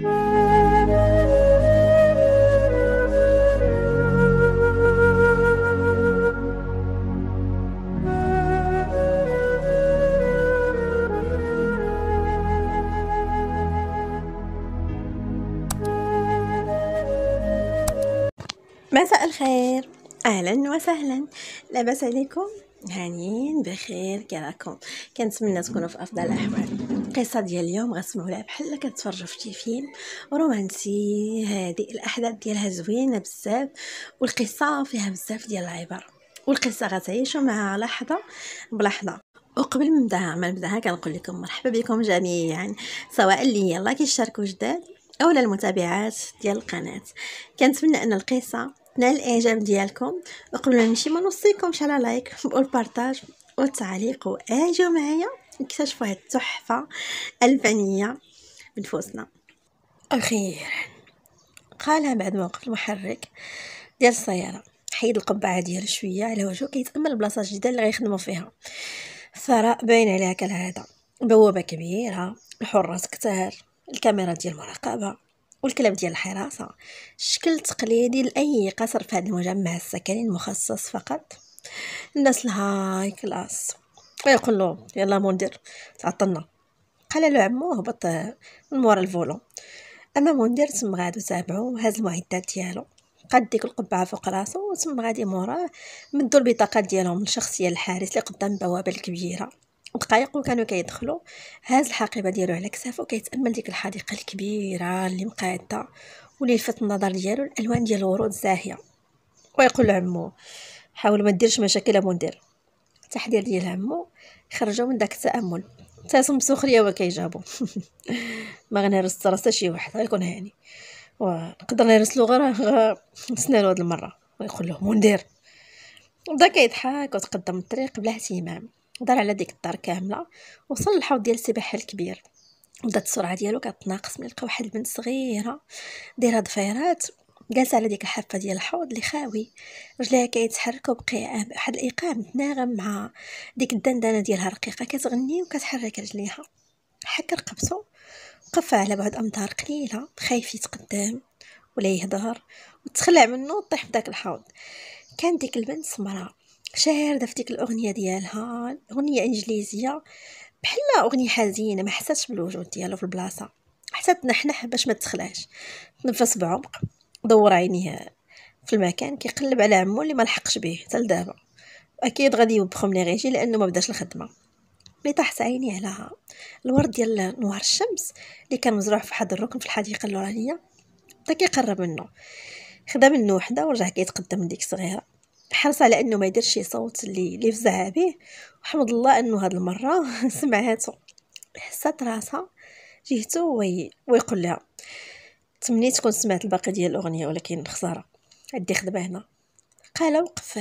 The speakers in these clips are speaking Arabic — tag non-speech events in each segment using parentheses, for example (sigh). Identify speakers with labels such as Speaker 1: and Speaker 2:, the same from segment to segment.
Speaker 1: مساء الخير اهلا وسهلا لاباس عليكم هانيين بخير كراكم كنتمنى تكونوا في افضل الاحوال القصه ديال اليوم غنسمعوا لها بحال كنتفرجوا في فيلم رومانسي هذه الاحداث ديالها زوينه بزاف والقصه فيها بزاف ديال العبر والقصه غتعيشوا معها لحظه بلحظه وقبل ما نبدا ما نبداها كنقول لكم مرحبا بكم جميعا سواء اللي يلا كيشاركوا جداد اولا المتابعات ديال القناه كنتمنى ان القصه تنال الاعجاب ديالكم وقبل ما نمشي ما نوصيكمش على لايك والبارطاج والتعليق واجوا معايا نكتشفوا هاد التحفه الفنيه بنفوسنا اخيرا قالها بعد موقف المحرك ديال السياره حيد القبعه ديالو شويه على وجهو كيتامل البلاصه الجديده اللي غيخدموا فيها ثراء باين عليها كالعاده بوابه كبيره الحراس كتار الكاميرا ديال المراقبه والكلام ديال الحراسه الشكل تقليدي لاي قصر في هذا المجمع السكني المخصص فقط الناس الهاي كلاس ويقول له يلا مندير تعطلنا قال له عمو هبط من مورا الفولون اما مندير تم غادو تابعو هاز المعدات ديالو قاد ديك القبعه فوق راسو وتما غادي موراه مدو البطاقات ديالهم الشخصيه للحارس اللي قدام البوابه الكبيره دقائق وكانوا كيدخلوا هاز الحقيبه ديالو على كتافو كيتامل ديك الحديقه الكبيره اللي مقاده واللي لفت النظر ديالو الالوان ديال الورود زاهيه ويقول عمو حاول ما ديرش مشاكل مندير التحذير ديال عمو خرجوا من داك التامل تاسم بسخريه وكيجاوبوا (laughs) ما غنهرس حتى حتى شي واحد غيكون هاني ونقدر نرسلو غير نسنالو هاد المره ويقول له مندير بدا كيضحك وتقدم الطريق بلا اهتمام دار على ديك الدار كامله وصل للحوض ديال السباحه الكبير بدات السرعه ديالو كتناقص ملي لقى واحد البنت صغيره دايره ضفيرات جالسه على ديك الحافه ديال الحوض اللي خاوي رجليها كيتحركوا بقى واحد الايقاع متناغم مع ديك الدندنه ديالها رقيقه كتغني وكتحرك رجليها حك رقبته وقف على بعد امتار قليله خايف يتقدم ولا يهضر وتخلع منه وطيح في داك الحوض كان ديك البنت سمراء شاردة في ديك الأغنية ديالها أغنية إنجليزية بحال أغنية حزينة ما حساتش بالوجود ديالو في البلاصة حسات تنحنح باش ما تخلعش تنفس بعمق دور عينيه في المكان كيقلب على عمو اللي ما لحقش به حتى لدابا اكيد غادي يوبخو ملي غيجي لانه ما بداش الخدمه ملي طاحت عيني على الورد ديال نوار الشمس اللي كان مزروع في حد الركن في الحديقه اللورانيه بدا كيقرب منه خدا منه وحده ورجع كيتقدم لديك الصغيره حرص على انه ما يدير شي صوت اللي اللي فزع به وحمد الله انه هاد المره (laughs) سمعاتو حسات راسها جهته وي ويقول لها تمنيت كون سمعت الباقي ديال الاغنيه ولكن خساره عندي خدمه هنا قال وقف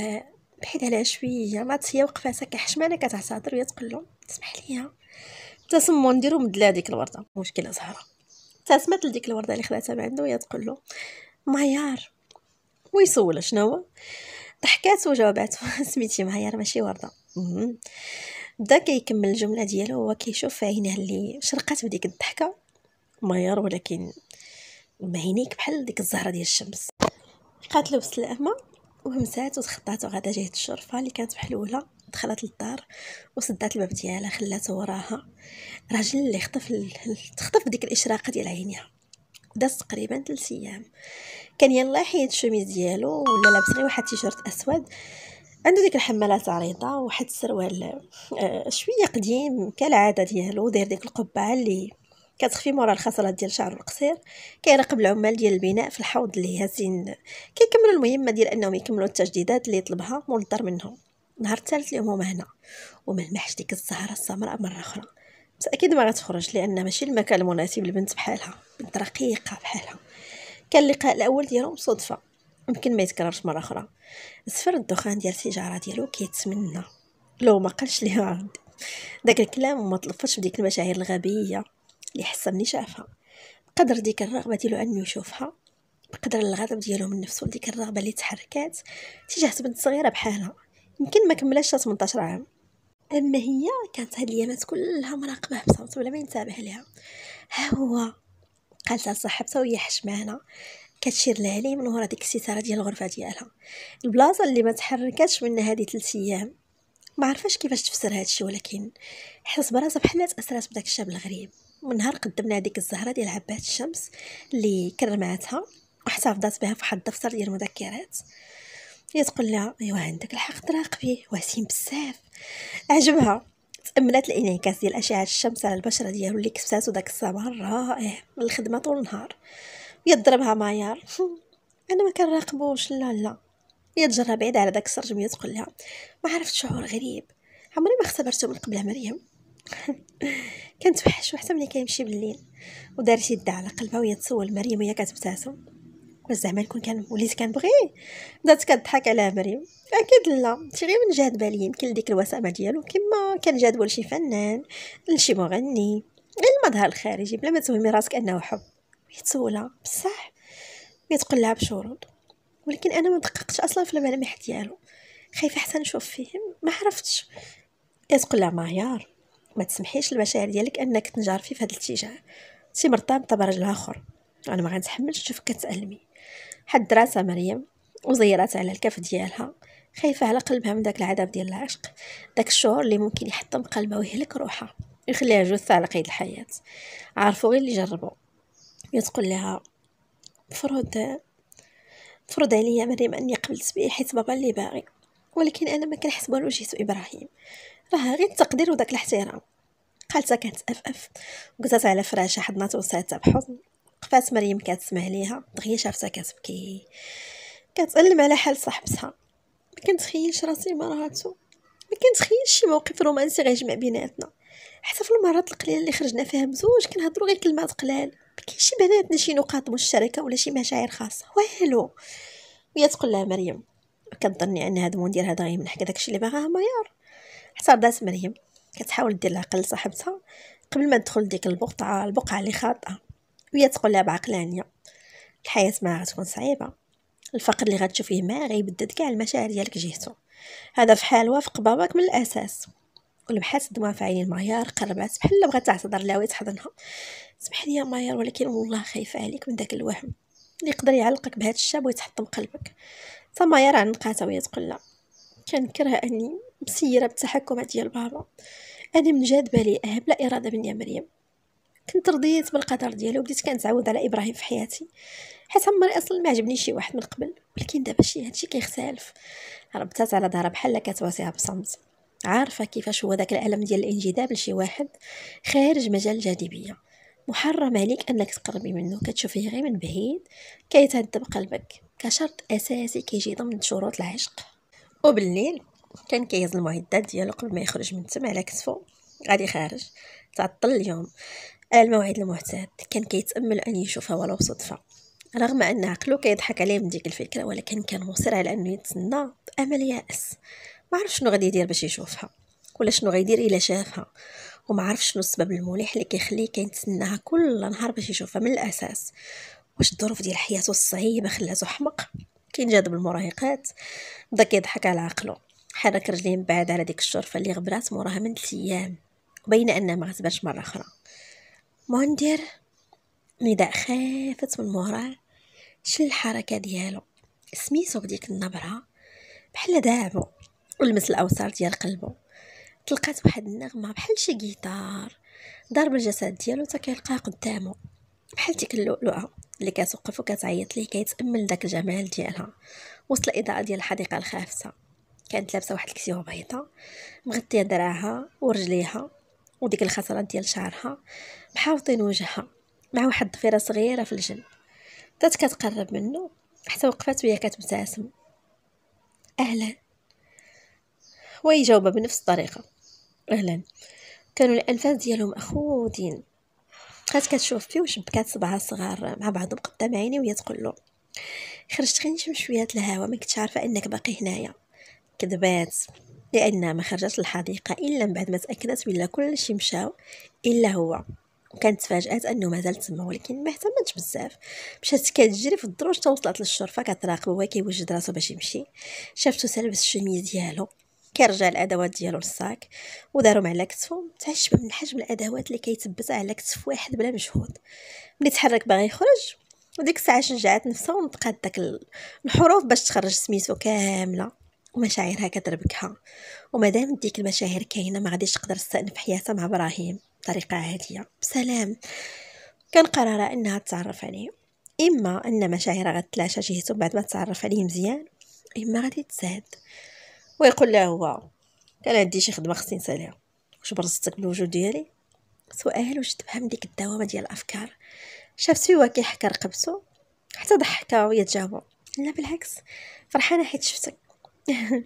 Speaker 1: بحيد عليها شويه مات هي وقفات هكا حشمانه كتعتذر وهي تقول له تسمح ليا تسمو نديرو مدلا هذيك الورده مشكله زهره تسمات لديك الورده اللي خداتها من عنده وهي تقول له مايار ويسولها شنو هو ضحكات وجاوبات (laughs) سميتي معيار ماشي ورده بدا كيكمل الجمله ديالو هو كيشوف في اللي شرقات بديك الضحكه معيار ولكن وما بحال ديك الزهره ديال الشمس له بسلامة وهمسات وتخطات وغادا جهه الشرفه اللي كانت محلوله دخلت للدار وسدات الباب ديالها خلاته وراها راجل اللي خطف تخطف ديك الاشراقه ديال عينيها داز تقريبا ثلاث ايام كان يلا حيد الشوميز ديالو ولا لابس غير واحد التيشيرت اسود عنده ديك الحمالات عريضه وواحد السروال آه، شويه قديم كالعاده ديالو داير ديك القبعه اللي كتخفي مورا الخسرات ديال شعر القصير كيراقب العمال ديال البناء في الحوض اللي هازين كيكملوا المهمه ديال انهم يكملوا التجديدات اللي يطلبها مولدر منهم نهار الثالث اليوم هما هنا وملمحش ديك الزهره السمراء مره اخرى بس اكيد ما غتخرج لان ماشي المكان المناسب لبنت بحالها بنت رقيقه بحالها كان اللقاء الاول ديالهم صدفه يمكن ما يتكررش مره اخرى سفر الدخان ديال السيجاره ديالو كيتمنى لو ما قالش ليها داك الكلام وما تلفظش بديك المشاعر الغبيه اللي حس ملي شافها بقدر ديك الرغبه ديالو انه يشوفها بقدر الغضب ديالو من نفسه ديك الرغبه اللي تحركات تجاه بنت صغيره بحالها يمكن ما كملاش 18 عام اما هي كانت هاد الايامات كلها مراقبه بصوت ولا ما ينتبه لها ها هو قالت لصاحبتها وهي حشمانه كتشير لها ليه من ورا ديك الستاره ديال الغرفه ديالها البلاصه اللي ما تحركاتش منها هذه 3 ايام ما عرفاش كيفاش تفسر هادشي ولكن حس براسها بحال تاثرات بداك الشاب الغريب من نهار قدمنا هذيك الزهره ديال عباد الشمس اللي كرماتها واحتفظت بها واحد الدفتر ديال المذكرات هي تقول لها ايوا عندك الحق تراقبي وسيم بزاف عجبها تأملت الانعكاس ديال أشعة الشمس على البشرة ديالو اللي كسبات داك الصباح الرائع من الخدمة طول النهار يضربها معيار (laughs) انا ما كنراقبوش لا لا هي تجرها بعيد على داك السرجمية تقول لها ما عرفت شعور غريب عمري ما اختبرته من قبل مريم (laughs) وحش وحتى ملي كيمشي بالليل ودارت يدها على قلبها وهي تسول مريم وهي كتبتسم وزعما زعما كان وليت كنبغيه بدات كضحك على مريم اكيد لا شي غير من جهد بالي يمكن ديك الوسامه ديالو كما كان جادول شي فنان لشي مغني غير المظهر الخارجي بلا ما توهمي راسك انه حب يتسولها بصح يتقول لها بشروط ولكن انا ما دققتش اصلا في الملامح ديالو خايفه حتى نشوف فيه ما عرفتش كتقول لها معيار ما تسمحيش المشاعر ديالك انك تنجرفي في هذا الاتجاه انت مرتبطه برجل اخر انا ما غنتحملش نشوفك كتالمي حد راسها مريم وزيرات على الكف ديالها خايفه على قلبها من داك العذاب ديال العشق داك الشعور اللي ممكن يحطم قلبها ويهلك روحها يخليها جثه على قيد الحياه عارفو غير اللي جربوا تقول لها مفروض مفروض عليا مريم اني قبلت به حيت بابا اللي باغي ولكن انا ما كنحس والو ابراهيم راه غير التقدير وداك الاحترام قالتها اف قلتها على فراشة حضنات ما توصلتها بحضن قفات مريم كتسمع ليها دغيا شافتها كتبكي كتألم على حال صاحبتها ما كنتخيلش راسي مراتو ما كنتخيلش شي موقف رومانسي غيجمع بيناتنا حتى في المرات القليله اللي خرجنا فيها مزوج كنهضروا غير كلمات قلال ما كاينش بيناتنا شي نقاط مشتركه ولا شي مشاعر خاصه والو وهي تقول لها مريم كنظني ان هاد المدير هذا غيمنحك داكشي اللي باغاه ميار حتى رضات مريم كتحاول دير العقل لصاحبتها قبل ما تدخل ديك البقعه البقعه اللي خاطئه وهي تقول لها بعقلانيه الحياه ما غتكون صعيبه الفقر اللي غتشوفيه ما غيبدد كاع المشاعر ديالك جهته هذا في حال وافق باباك من الاساس والبحث دموع في عينين مايار قربات بحال بغات تعتذر لها ويتحضنها سمح لي يا مايار ولكن والله خايفه عليك من داك الوهم اللي يقدر يعلقك بهذا الشاب ويتحطم قلبك تا مايار عنقاتها وهي تقول لا كنكره اني مسيره بالتحكمات ديال بابا انا من جد بالي اهم لا اراده مني مريم كنت رضيت بالقدر ديالو وبديت كنتعود على ابراهيم في حياتي حيت عمري اصلا ما عجبني شي واحد من قبل ولكن دابا شي هادشي كيختلف ربطات على ظهرها بحال كتواسيها بصمت عارفه كيفاش هو داك الالم ديال الانجذاب لشي واحد خارج مجال الجاذبيه محرم عليك انك تقربي منه كتشوفيه غير من بعيد كيتهدب قلبك كشرط اساسي كيجي ضمن شروط العشق وبالليل كان كيهز المعدات ديالو قبل ما يخرج من التم على كتفو غادي خارج تعطل اليوم الموعد المعتاد كان كيتامل ان يشوفها ولو صدفه رغم ان عقلو كيضحك عليه من ديك الفكره ولكن كان مصر على انه يتسنى امل يائس ما عرف شنو غادي يدير باش يشوفها ولا شنو غيدير الا شافها وما عرف شنو السبب المليح اللي كيخليه كيتسناها كل نهار باش يشوفها من الاساس واش الظروف ديال حياته الصعيبه خلاته حمق كينجذب المراهقات بدا كيضحك على عقله حرك رجليه من بعد على ديك الشرفه اللي غبرات موراها من ثلاث ايام وباينه انها ما غتبانش مره اخرى ما ندير نداء خافت من موراه شل الحركه ديالو سميتو بديك النبره بحال داعبو ولمس الاوسار ديال قلبو تلقات واحد النغمه بحال شي جيتار ضرب الجسد ديالو تا كيلقاه قدامو بحال ديك اللؤلؤه اللي كتوقف وكتعيط ليه كيتامل داك الجمال ديالها وسط الاضاءه ديال الحديقه الخافته كانت لابسه واحد الكسيوه بيضه مغطيه دراعها ورجليها وديك الخصله ديال شعرها محاوطين وجهها مع واحد الضفيره صغيره في الجنب بدات كتقرب منه حتى وقفات وهي كتبتسم اهلا ويجاوبها بنفس الطريقه اهلا كانوا الانفاس ديالهم اخوتين بقات كتشوف فيه بكات صبعها الصغار مع بعضهم قدام عيني وهي تقول له خرجت غير نشم شويه الهواء ما كنتش عارفه انك باقي هنايا كذبات لانها ما خرجت للحديقه الا من بعد ما تاكدت بلا كلشي مشاو الا هو وكانت تفاجات انه مازال تما ولكن ما اهتمتش بزاف مشات كتجري في الدروج حتى وصلت للشرفه كتراقب هو كيوجد راسو باش يمشي شافتو تلبس الشميز ديالو كيرجع الادوات ديالو للصاك ودارهم على كتفو تعشب من حجم الادوات اللي كيتبت على كتف واحد بلا مجهود ملي تحرك باغي يخرج وديك الساعه شجعت نفسها ونطقات داك الحروف باش تخرج سميتو كامله ومشاعرها كتربكها دام ديك المشاعر كاينه ما غاديش تقدر تستأنف حياتها مع ابراهيم بطريقه عاديه بسلام كان قرارها انها تتعرف عليه اما ان مشاعرها غتلاشى جهته بعد ما تعرف عليه مزيان اما غادي تزاد ويقول لها هو كان عندي شي خدمه خصني نساليها واش برزتك بالوجود ديالي سؤال واش تفهم ديك الدوامه ديال الافكار شافت فيه كيحكى رقبته حتى ضحكه ويتجاوب لا بالعكس فرحانه حيت شفتك (laughs)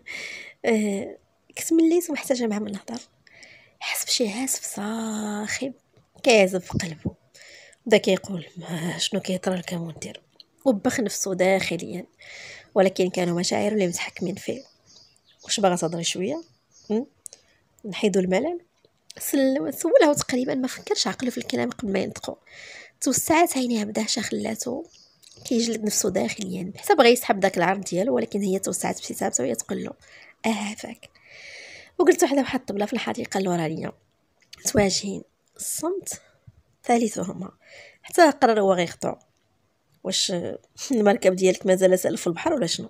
Speaker 1: آه، كنت مليت ومحتاجه معاه من نهضر حس بشي هاسف صاخب كيعزف في قلبه بدا كيقول ما شنو كيطرى لك وندير وبخ نفسه داخليا ولكن كانوا مشاعر اللي متحكمين فيه واش باغا تهضري شويه نحيدو الملل سولها تقريبا ما فكرش عقله في الكلام قبل ما ينطقو توسعت عينيها بدهشه خلاتو كيجلد نفسه داخليا حتى بغى يسحب داك العرض ديالو ولكن هي توسعت حسابها وهي تقول له اهافك آه، وقلت وحده واحد الطبله في الحديقه اللورانيه تواجهين الصمت ثالثهما حتى قرر هو غيقطع واش (laughs) المركب ديالك مازال سالف في البحر ولا شنو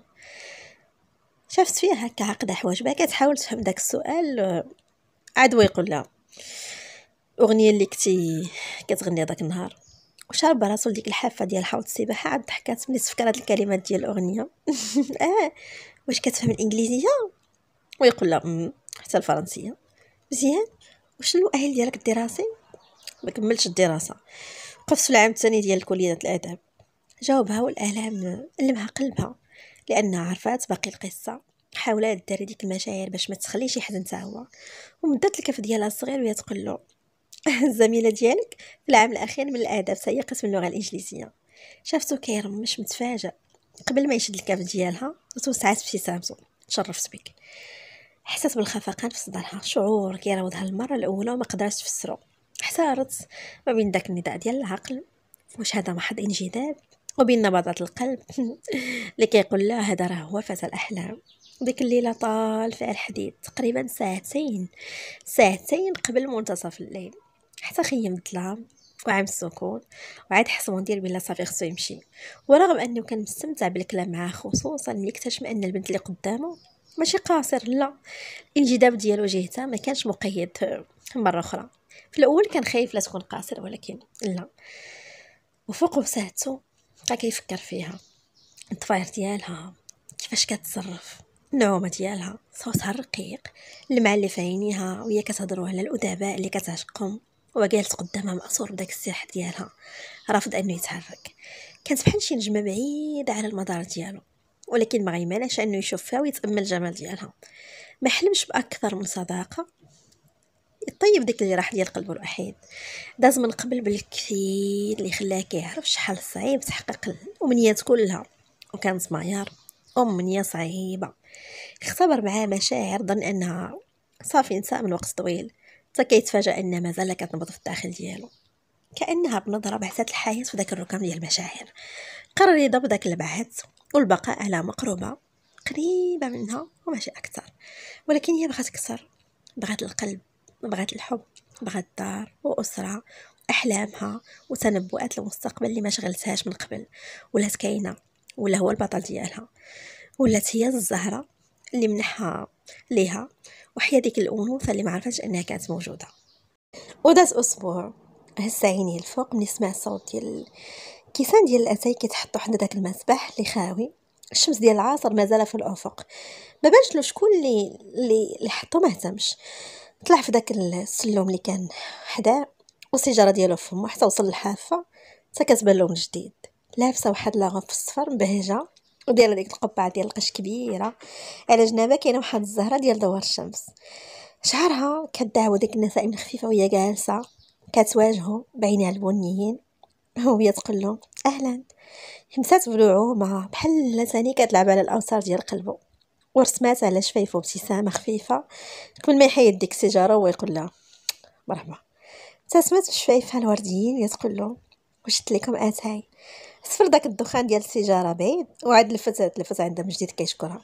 Speaker 1: شافت فيها هكا عقده حواجبها كتحاول تفهم داك السؤال عاد ويقول لها اغنيه اللي كنتي كتغني داك النهار وشرب راسو لديك الحافه ديال حوض السباحه عاد ضحكات ملي تفكرات الكلمات ديال الاغنيه (laughs) اه واش كتفهم الانجليزيه ويقول لها حتى الفرنسيه مزيان واش الاهل ديالك الدراسي ما كملتش الدراسه وقفت في العام الثاني ديال كليه الاداب جاوبها والالام علمها قلبها لانها عرفات باقي القصه حاولات دار ديك المشاعر باش ما تخليش يحزن حتى هو ومدت الكف ديالها الصغير وهي تقول له (laughs) الزميله ديالك في العام الاخير من الاداب هي من اللغه الانجليزيه شافته كيرمش متفاجئ قبل ما يشد الكاف ديالها وتوسعات ابتسامته تشرفت بك حسات بالخفقان في صدرها شعور كيراودها المره الاولى وما قدرتش تفسرو احتارت ما بين داك النداء ديال العقل واش هذا محض انجذاب وبين نبضات القلب اللي (laughs) كيقول لا هذا راه هو فتى الاحلام ديك الليله طال فيها الحديث تقريبا ساعتين ساعتين قبل منتصف الليل حتى خيمت لها وعام السكون وعاد حسبون ديال بلا صافي خصو يمشي ورغم انه كان مستمتع بالكلام معاه خصوصا ملي اكتشف ان البنت اللي قدامه ماشي قاصر لا الانجذاب ديالو جهتها ما كانش مقيد مره اخرى في الاول كان خايف لا تكون قاصر ولكن لا وفوق وسعته بقى كيفكر فيها الطفاير ديالها كيفاش كتصرف النعومه ديالها صوتها الرقيق المع اللي في عينيها وهي كتهضروا على الادباء اللي كتعشقهم وجالس قدامها مأسور بداك السلاح ديالها رافض انه يتحرك كانت بحال شي نجمه بعيده على المدار ديالو ولكن ما غيمانعش انه يشوف فيها ويتامل الجمال ديالها ما حلمش باكثر من صداقه يطيب ديك الجراح ديال قلبه الوحيد داز من قبل بالكثير اللي خلاه كيعرف شحال صعيب تحقيق الامنيات كلها وكانت معيار امنيه صعيبه اختبر معاه مشاعر ظن انها صافي نساء من وقت طويل حتى كيتفاجأ أنها مازال كتنبض في الداخل ديالو كأنها بنظرة بعثت الحياة في ذاك الركام ديال المشاعر قرر يضب ذاك البعث والبقاء على مقربة قريبة منها وماشي أكثر ولكن هي بغات أكثر بغات القلب بغات الحب بغات دار وأسرة أحلامها وتنبؤات المستقبل اللي ما شغلتهاش من قبل ولات كاينة ولا هو البطل ديالها ولات هي الزهرة اللي منحها ليها وحيا ديك الأنوثة اللي معرفتش أنها كانت موجودة وداز أسبوع هز عيني الفوق ملي سمع صوت ديال الكيسان ديال الاتاي كيتحطو حدا داك المسبح اللي خاوي الشمس ديال العصر مازال في الافق ما بانش له شكون اللي اللي حطو ما اهتمش طلع في داك السلوم اللي كان حداه والسيجاره ديالو فمه فمو حتى وصل للحافه حتى كتبان له من جديد لابسه واحد لاغوب في الصفر مبهجه ودايره ديك القبعه ديال القش كبيره على جنابها كاينه واحد الزهره ديال دوار الشمس شعرها كدعو ديك النسائم الخفيفه وهي جالسه كتواجهو بعينها البنيين وهي تقول له اهلا همسات بلوعو بحال ثاني كتلعب على الاوتار ديال قلبو ورسمات على شفايفو ابتسامه خفيفه قبل ما يحيد ديك السيجاره ويقول لها مرحبا ابتسمت بشفايفها الورديين وهي تقول له وشت لكم اتاي سفر داك الدخان ديال السيجاره بعيد وعاد الفت الفت عندها من جديد كيشكرها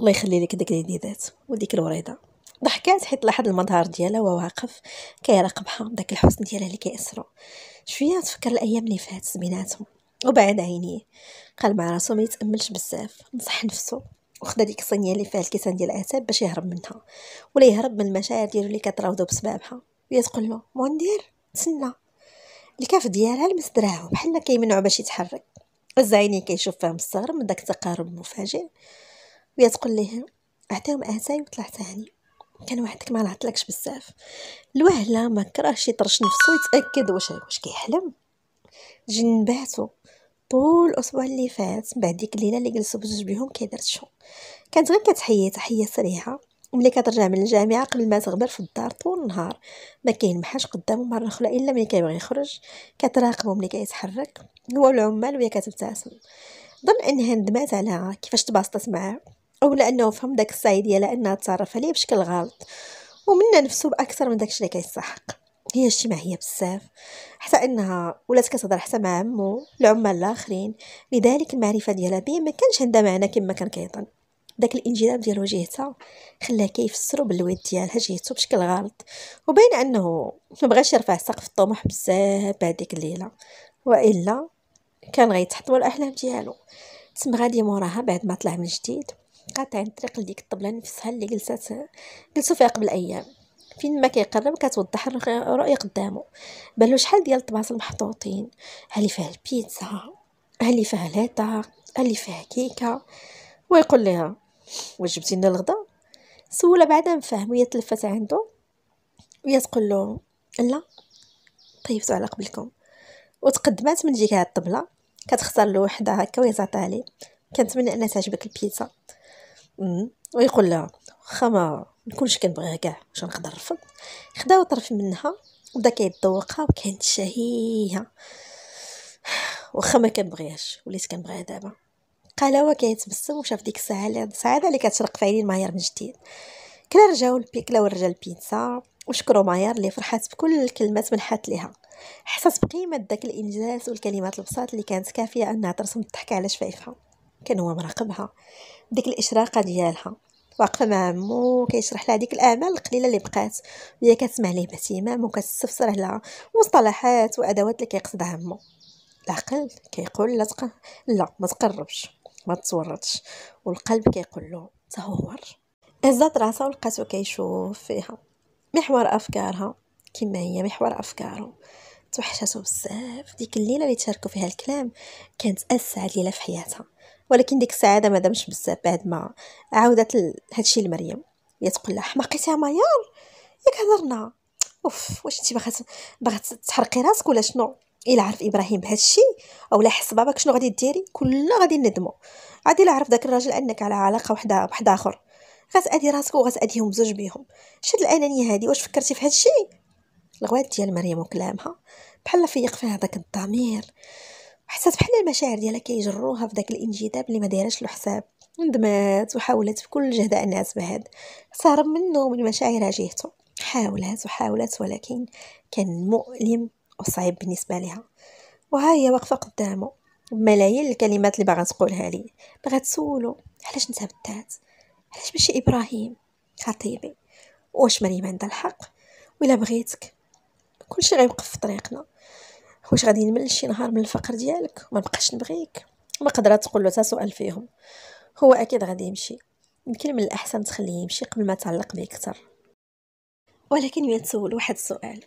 Speaker 1: الله يخلي لك داك اليديدات وديك الوريضه ضحكات حيت لاحظ المظهر ديالها وهو واقف كيراقبها داك الحسن ديالها اللي كيأسرو شويه تفكر الايام اللي فاتت بيناتهم وبعد عينيه قال مع راسو ما يتاملش بزاف نصح نفسو وخدا ديك الصينيه اللي فيها الكيسان ديال العتاب باش يهرب منها ولا يهرب من المشاعر ديالو اللي كتراودو بسبابها وهي تقول له مندير تسنى الكاف ديالها لمس دراعو بحال كيمنعو باش يتحرك الزعيني كيشوف فيها مستغرب من داك التقارب المفاجئ ويا تقول ليه عطيهم اتاي وطلع تاني كان وحدك ما نعطلكش بزاف الوهله ما كرهش يطرش نفسه يتاكد واش واش كيحلم جنباتو طول الاسبوع اللي فات من بعد ديك الليله اللي جلسوا بجوج بهم كيدرتشو كانت غير كتحيي تحيه سريعه ملي كترجع من الجامعه قبل ما تغبر في الدار طول النهار ما محاش قدامو مره اخرى الا ملي كيبغي يخرج كتراقبو ملي كيتحرك هو العمال وهي كتبتسم ظن انها ندمات على كيفاش تباسطت معاه اولا انه فهم داك السعي ديالها انها تصرف عليه بشكل غلط ومنا نفسه باكثر من داكشي اللي كيستحق هي اجتماعيه بزاف حتى انها ولات كتهضر حتى مع عمو العمال الاخرين لذلك المعرفه ديالها بيه ما كانش عندها معنى كما كان كيظن داك الانجذاب ديال وجهتها خلاه كيفسرو بالواد ديالها جهتو بشكل غلط وباين انه مبغاش يرفع سقف الطموح بزاف بهذيك الليله والا كان غيتحطم الاحلام ديالو تم غادي موراها بعد ما طلع من جديد قاطع الطريق لديك الطبله نفسها اللي جلست جلسوا فيها قبل ايام فين ما كيقرب كتوضح الرؤيه قدامه بان شحال ديال الطباسل محطوطين هل فيها البيتزا هل فيها لاطا هل فيها كيكه ويقول لها واش جبتي لنا الغدا سولها بعدا مفهم هي تلفت عنده وهي تقول له لا طيبتو على قبلكم وتقدمات من جهه الطبله كتختار له وحده هكا ويزعطيها ليه كنتمنى انها تعجبك البيتزا ويقول لها واخا ما نكونش كنبغيها كاع واش نقدر نرفض خدا طرف منها وبدا كيدوقها وكانت شهيه واخا ما كنبغيهاش وليت كنبغيها دابا قال هو كيتبسم وشاف ديك الساعه السعاده اللي كترق في عينين ماير من جديد كلا رجعوا كلاو الرجال البيتزا وشكروا ماير اللي فرحات بكل الكلمات منحات ليها حسات بقيمه داك الانجاز والكلمات البساط اللي كانت كافيه انها ترسم الضحكه على شفايفها كان هو مراقبها ديك الاشراقه ديالها واقفه مع عمو كيشرح لها ديك الاعمال القليله اللي بقات وهي كتسمع ليه باهتمام وكتستفسر على مصطلحات وادوات اللي كيقصدها عمو العقل كيقول لا تق... لا ما تقربش ما تصورتش والقلب كيقول له تهور هزات راسها ولقاتو كيشوف فيها محور افكارها كما هي محور افكارو توحشاتو بزاف ديك الليله اللي تشاركوا فيها الكلام كانت اسعد ليله في حياتها ولكن ديك السعاده ما دامش بزاف بعد ما عاودت هادشي لمريم هي تقول لها حماقيتي يا ميار ياك هضرنا اوف واش انت باغا تحرقي راسك ولا شنو إيه الا عرف ابراهيم بهذا الشيء اولا حس باباك شنو غادي ديري كلنا غادي ندمو عادي لا عرف داك الراجل انك على علاقه وحده بحد اخر غتادي راسك وغتاديهم بزوج بيهم شد الانانيه هذه واش فكرتي في هذا الشيء الغوات ديال مريم وكلامها بحال فيق فيها داك الضمير حسات بحال المشاعر ديالها كيجروها في داك الانجذاب اللي ما دايراش له حساب ندمات وحاولت بكل جهد انها تبعد صار منه من مشاعرها جهته حاولت وحاولت ولكن كان مؤلم وصعيب بالنسبه لها وها هي واقفه قدامه بملايين الكلمات اللي باغا تقولها لي باغا تسولو علاش انت بدات علاش ماشي ابراهيم خطيبي واش مريم عندها الحق ولا بغيتك كلشي غيوقف في طريقنا واش غادي نمل شي نهار من الفقر ديالك وما نبقاش نبغيك ما قدرت تقول له سؤال فيهم هو اكيد غادي يمشي يمكن من الاحسن تخليه يمشي قبل ما تعلق بيه اكثر ولكن يتسول واحد السؤال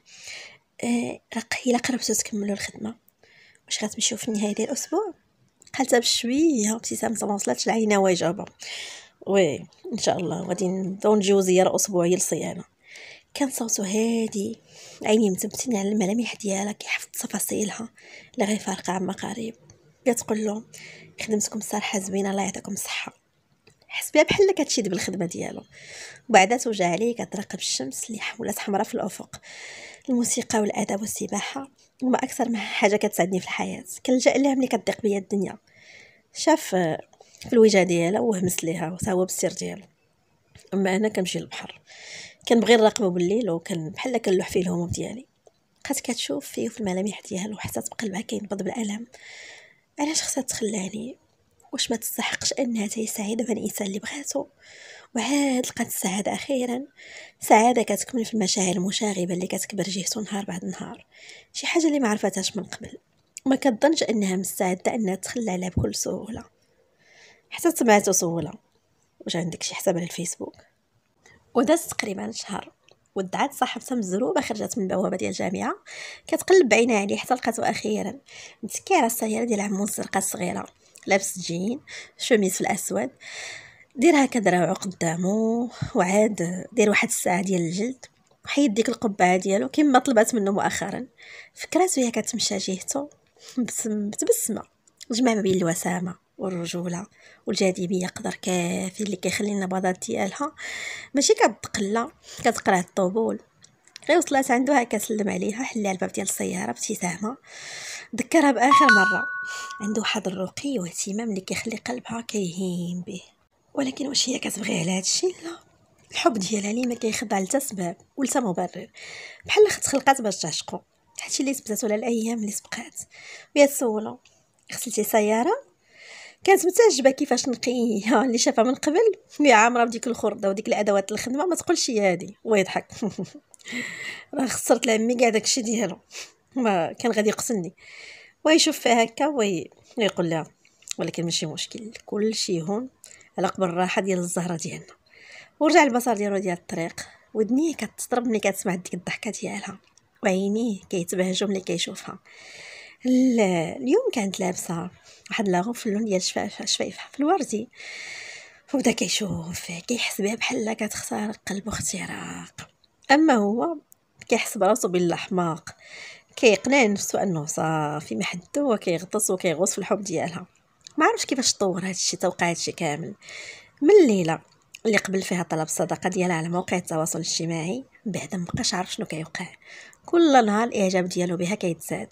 Speaker 1: آه، راق الا قربتو تكملوا الخدمه واش غتمشيو في النهايه ديال الاسبوع قالتها بشويه ابتسامه ما وصلتش العينه واجابه وي ان شاء الله غادي ندون نجيو زياره اسبوعيه للصيانه كان صوتو هادي عيني متبتين على الملامح ديالها كيحفظ تفاصيلها اللي غيفارقها عما قريب كتقول له خدمتكم الصراحه زوينه الله يعطيكم الصحه حس بها بحال كتشيد بالخدمه ديالو بعدا توجع عليه كترقب الشمس اللي حولت حمراء في الافق الموسيقى والادب والسباحه هما اكثر ما حاجه كتساعدني في الحياه كنلجا ليها ملي كتضيق بيا الدنيا شاف آه، في الوجهه ديالها وهمس ليها وساوى هو بالسر ديالو اما انا كنمشي للبحر كنبغي نراقبو بالليل وكان بحال كنلوح فيه الهموم ديالي بقات كتشوف فيه وفي الملامح ديالو وحسات بقلبها كينبض بالالم علاش خصها تخلاني واش ما تستحقش انها تساعد بان الانسان اللي بغاتو وعاد لقات السعادة أخيرا سعادة كتكمل في المشاعر المشاغبة اللي كتكبر جهته نهار بعد نهار شي حاجة اللي ما عرفتهاش من قبل ما كتظنش أنها مستعدة أنها تخلى عليها بكل سهولة حتى سمعته سهولة واش عندك شي حساب على الفيسبوك ودازت تقريبا شهر ودعات صاحبتها مزروبة خرجت من بوابة ديال الجامعة كتقلب بعينها عليه حتى لقاتو أخيرا متكي على السيارة ديال عمو الزرقاء الصغيرة لابس جين شوميز في الأسود دير هكذا راه قدامو وعاد دير واحد الساعه ديال الجلد وحيد ديك القبعه ديالو كما طلبات منه مؤخرا فكرات وهي كتمشى جهته بتبسمه جمع ما بين الوسامه والرجوله والجاذبيه قدر كافي اللي كيخلي النبضات ديالها ماشي كتقلى كتقرع الطبول غير وصلات عندها كسلم عليها حل على الباب ديال السياره بابتسامه ذكرها باخر مره عنده واحد الرقي واهتمام اللي كيخلي قلبها كيهين به ولكن واش هي كتبغي على هادشي لا الحب ديالها لي ما كيخضع لتا سبب ولتا مبرر بحال الاخت خلقات باش تعشقو هادشي اللي تبتات ولا الايام اللي سبقات ويا تسولو غسلتي سياره كانت متعجبه كيفاش نقيه اللي شافها من قبل مي عامره بديك الخرده وديك الادوات الخدمه ما تقولش هي هادي ويضحك (laughs) راه خسرت لعمي كاع داكشي ديالو ما كان غادي يقتلني ويشوف فيها هكا ويقول لها ولكن ماشي مشكل كلشي هون على قبل الراحه ديال الزهره ديالنا ورجع البصر ديالو ديال الطريق ودنيه كتطرب ملي كتسمع ديك الضحكه ديالها وعينيه كيتبهجوا ملي كيشوفها اليوم كانت لابسه واحد لاغو في اللون ديال شفايفها في الوردي وبدا كيشوف كيحس بها بحال كتخترق قلبو اختراق اما هو كيحس براسو بالاحماق كيقنع نفسو انه صافي ما حدو وكيغطس وكيغوص في الحب ديالها ما عرفش كيفاش طور هادشي توقع هادشي كامل من الليله اللي قبل فيها طلب الصداقه ديالها على موقع التواصل الاجتماعي بعدا مبقاش عارف شنو كيوقع كل نهار الاعجاب ديالو بها كيتزاد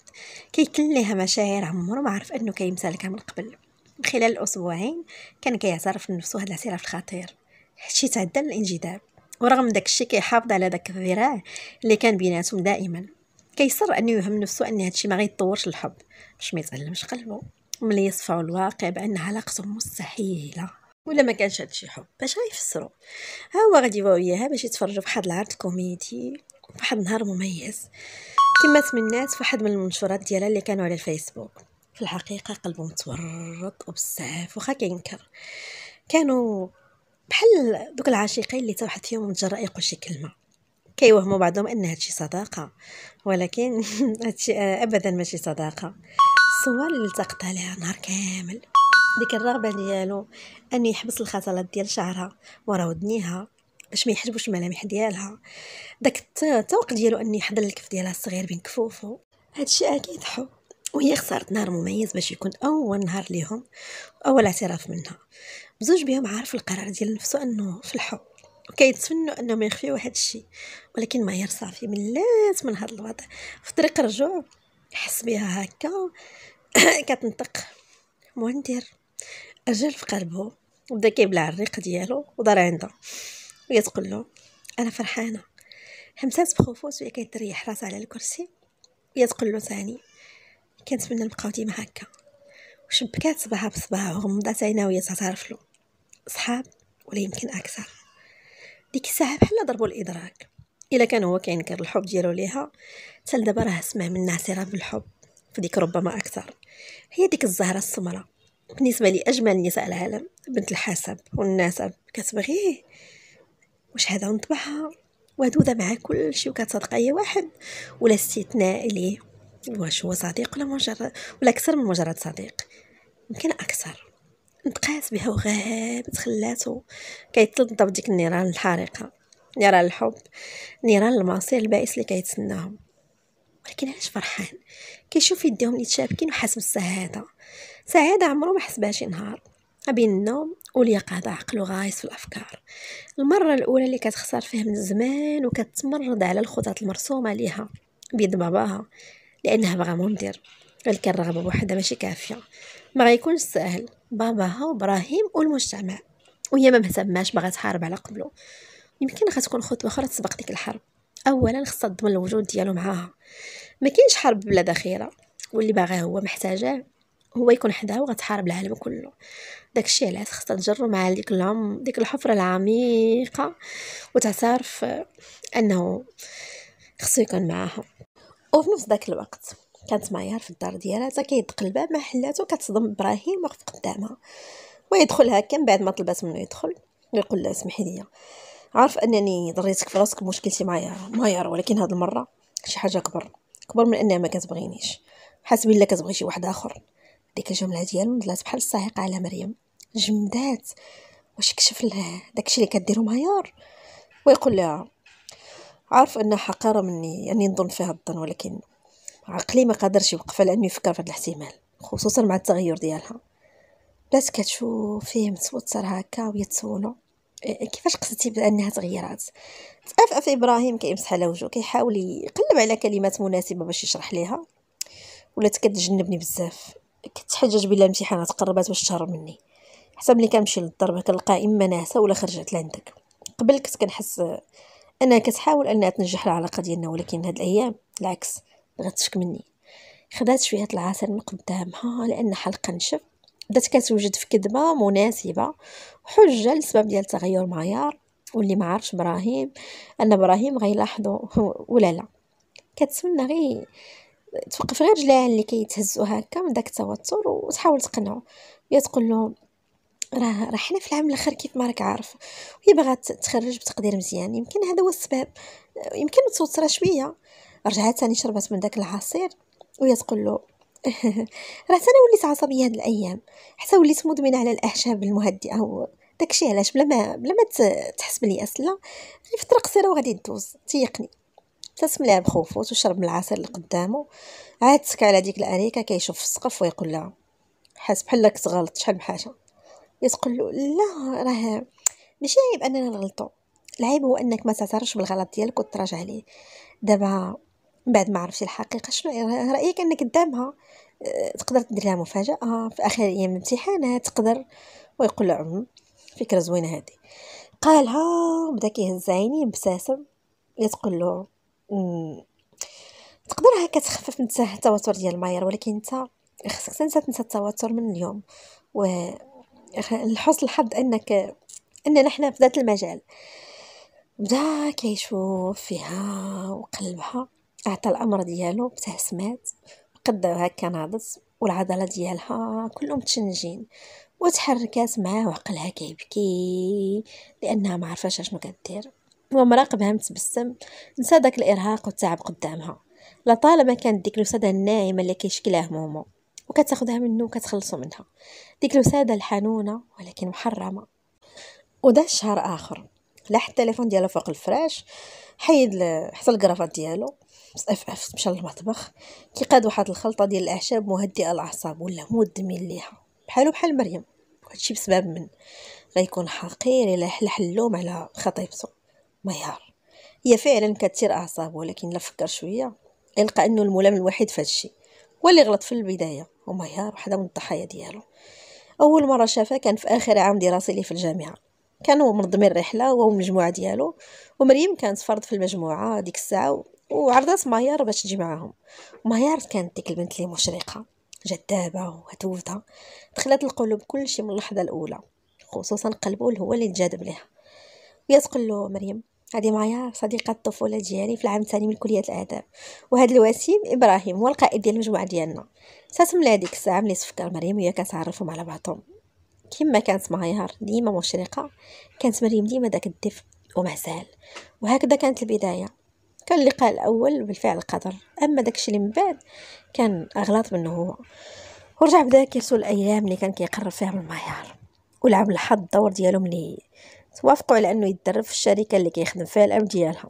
Speaker 1: كيكن ليها مشاعر عمرو ما عرف انه كيمتلكها من قبل من خلال اسبوعين كان كيعترف لنفسو هذا الاعتراف الخطير حيت تعدى الانجذاب ورغم داك الشيء كيحافظ على داك الذراع اللي كان بيناتهم دائما كيصر انه يهم نفسه ان هادشي ما غيتطورش الحب باش ما يتعلمش قلبه ملي يصفعوا الواقع بان علاقتهم مستحيله ولا ما كانش هادشي حب باش غيفسروا ها هو غادي يبغاو اياها باش يتفرجوا فواحد العرض كوميدي فواحد النهار مميز كما تمنات فواحد من المنشورات ديالها اللي كانوا على الفيسبوك في الحقيقه قلبه متورط وبزاف واخا كينكر كانوا بحال دوك العاشقين اللي تواحد فيهم متجرأ يقول شي كلمه كيوهموا بعضهم ان هادشي صداقه ولكن (laughs) هادشي آه، ابدا ماشي صداقه الصور اللي التقطها لها نهار كامل ديك الرغبه ديالو ان يحبس الخصلات ديال شعرها ورا ودنيها باش ما يحجبوش الملامح ديالها داك التوق ديالو ان يحضر الكف ديالها الصغير بين كفوفو هادشي اكيد حب وهي خسرت نهار مميز باش يكون اول نهار ليهم اول اعتراف منها بزوج بهم عارف القرار ديال نفسه انه في الحب وكيتمنوا انهم يخفيو هاد الشيء ولكن ما صافي لات من هاد الوضع في طريق الرجوع حس بها هكا (coughs) كتنطق المهم ندير الرجل في قلبه بدا كيبلع الريق ديالو ودار عندها وهي تقول له انا فرحانه همسات بخفوس وهي كتريح راسها على الكرسي وهي تقول له ثاني كنتمنى نبقاو ديما هكا وشبكات صباعها بصباعها وغمضات عينها وهي تعترف له صحاب ولا يمكن اكثر ديك الساعه بحال ضربوا الادراك الا كان هو كينكر الحب ديالو ليها حتى دابا راه سمع منها سيرة بالحب فديك ربما أكثر هي ديك الزهرة السمراء بالنسبة لي أجمل نساء العالم بنت الحسب والنسب كتبغيه واش هذا نطبعها ودودة مع كل شيء وكتصدق أي واحد ولا استثناء ليه واش هو صديق ولا مجرد ولا أكثر من مجرد صديق يمكن أكثر نتقاس بها وغابت خلاته كيتلظى بديك النيران الحارقة نيران الحب نيران المصير البائس اللي كيتسناهم ولكن علاش فرحان كيشوف يديهم تشابكين وحاس بالسعادة سعاده عمرو ما حسبها شي نهار بين النوم واليقظة عقلو غايص في الأفكار المرة الأولى اللي كتخسر فيها من زمان وكتمرض على الخطط المرسومة ليها بيد باباها لأنها بغا مندر ولكن الرغبة بوحدها ماشي كافية ما غيكون ساهل باباها وإبراهيم والمجتمع وهي ما مهتماش بغا تحارب على قبله يمكن غتكون خطوة أخرى تسبق ديك الحرب أولا خصها تضمن الوجود ديالو معاها ما كاينش حرب بلا ذخيره واللي باغي هو محتاجه هو يكون حداه وغتحارب العالم كله داكشي علاش خصها تجرو مع ديك العم ديك الحفره العميقه وتعترف انه خصو يكون معاها وفي نفس داك الوقت كانت معيار في الدار ديالها حتى كيدق الباب ما حلاتو كتصدم ابراهيم واقف قدامها ويدخل هكا من بعد ما طلبات منه يدخل يقول لها اسمحي لي عارف انني ضريتك في راسك مشكلتي معايا معيار ولكن هاد المره شي حاجه كبر كبر من انها ما كتبغينيش حسبي الا كتبغي شي واحد اخر ديك الجمله ديالو نزلات بحال الصاعقه على مريم جمدات واش كشف لها داكشي اللي كديرو معيار ويقول لها عارف انها حقاره مني اني يعني نظن فيها الظن ولكن عقلي ما قادرش يوقف على انه يفكر في هذا الاحتمال خصوصا مع التغير ديالها بلات كتشوف فيه متوتر هكا ويتسولو آه، كيفاش قصدتي بانها تغيرات تافاف ابراهيم كيمسح على وجهه كيحاول يقلب على كلمات مناسبه باش يشرح ليها ولات كتجنبني بزاف كتحجج بلا الامتحانات قربات باش تهرب مني حتى ملي كنمشي للضربه كنلقى اما ناعسه ولا خرجت لعندك قبل كنت كنحس انها كتحاول انها تنجح العلاقه ديالنا ولكن هاد الايام العكس بغات تشك مني خدات شويه العسل من قدامها لان حلقه نشف بدات كتوجد في كدمه مناسبه حجه لسبب ديال تغير معيار واللي ما عارفش ابراهيم ان ابراهيم غيلاحظو (laughs) ولا لا كتسنى غير توقف غير رجليها اللي كيتهزوا هكا من داك التوتر وتحاول تقنعو يا تقول له راه راه حنا في العام الاخر كيف ما راك عارف وهي باغا تخرج بتقدير مزيان يمكن هذا هو السبب يمكن متوتره شويه رجعت ثاني شربت من داك العصير وهي تقول له (laughs) راه انا وليت عصبيه هاد الايام حتى وليت مدمنه على الاعشاب المهدئه و داكشي علاش بلا ما بلا ما تحس بالياس لا غير فتره سيره وغادي دوز تيقني لها بخوفوت وشرب من العصير اللي قدامه عاد سكى على ديك الاريكه كيشوف في السقف ويقول لها حاس بحال كنت تغلط شحال من حاجه يتقول له لا راه ماشي عيب اننا نغلطوا العيب هو انك ما تعترفش بالغلط ديالك وتراجع عليه دابا من بعد ما عرفتي الحقيقه شنو رايك انك قدامها آه، تقدر تدير لها مفاجاه في اخر ايام الامتحانات تقدر ويقول لها فكره زوينه هذه قالها بدا كيهز عيني بساسم تقول له تقدر هكا تخفف من التوتر ديال ماير ولكن انت خصك تنسى تنسى التوتر من اليوم و الحسن الحظ انك اننا حنا في ذات المجال بدا كيشوف فيها وقلبها عطى الامر ديالو ابتسمات بقدها هكا ناضت والعضله ديالها كلهم متشنجين وتحركات معاه وعقلها كيبكي لانها ما عرفاش اشنو كدير ومراقبها متبسم نسى داك الارهاق والتعب قدامها لطالما كانت ديك الوساده الناعمه اللي كيشكلها مومو وكتاخدها منه وكتخلصو منها ديك الوساده الحنونه ولكن محرمه ودا شهر اخر لاح التليفون ديالو فوق الفراش حيد حتى القرافات ديالو اف اف مشى للمطبخ كي قاد واحد الخلطه ديال الاعشاب مهدئه الاعصاب ولا مدمن ليها بحالو بحال مريم وهادشي بسبب من غيكون حقير الا حل حلوم على خطيبته ميار هي فعلا كتثير اعصاب ولكن لفكر فكر شويه يلقى انه الملام الوحيد في هادشي هو اللي غلط في البدايه وميار وحده من الضحايا ديالو اول مره شافها كان في اخر عام دراسي لي في الجامعه كانوا منظمين الرحله هو والمجموعه ديالو ومريم كانت فرد في المجموعه ديك الساعه وعرضات مايار باش تجي معاهم مايار كانت ديك البنت اللي مشرقه جذابه وهتوفه دخلت القلوب كلشي من اللحظه الاولى خصوصا قلبو هو اللي تجاذب ليها ويتقول له مريم هذه معايا صديقة الطفولة ديالي في العام الثاني من كلية الآداب وهذا الوسيم إبراهيم هو القائد ديال المجموعة ديالنا ساسم لهاديك الساعة ملي تفكر مريم وهي كتعرفهم على بعضهم كما كانت مهيار ديما مشرقة كانت مريم ديما داك الدفء ومهزال وهكذا كانت البداية كان اللقاء الأول بالفعل قدر أما داكشي اللي من بعد كان أغلاط منه هو ورجع بدا كيرسو الأيام اللي كان كيقرب فيها من المعيار ولعب الحظ الدور ديالو ملي توافقوا على انه يتدرب في الشركه اللي كيخدم فيها الام ديالها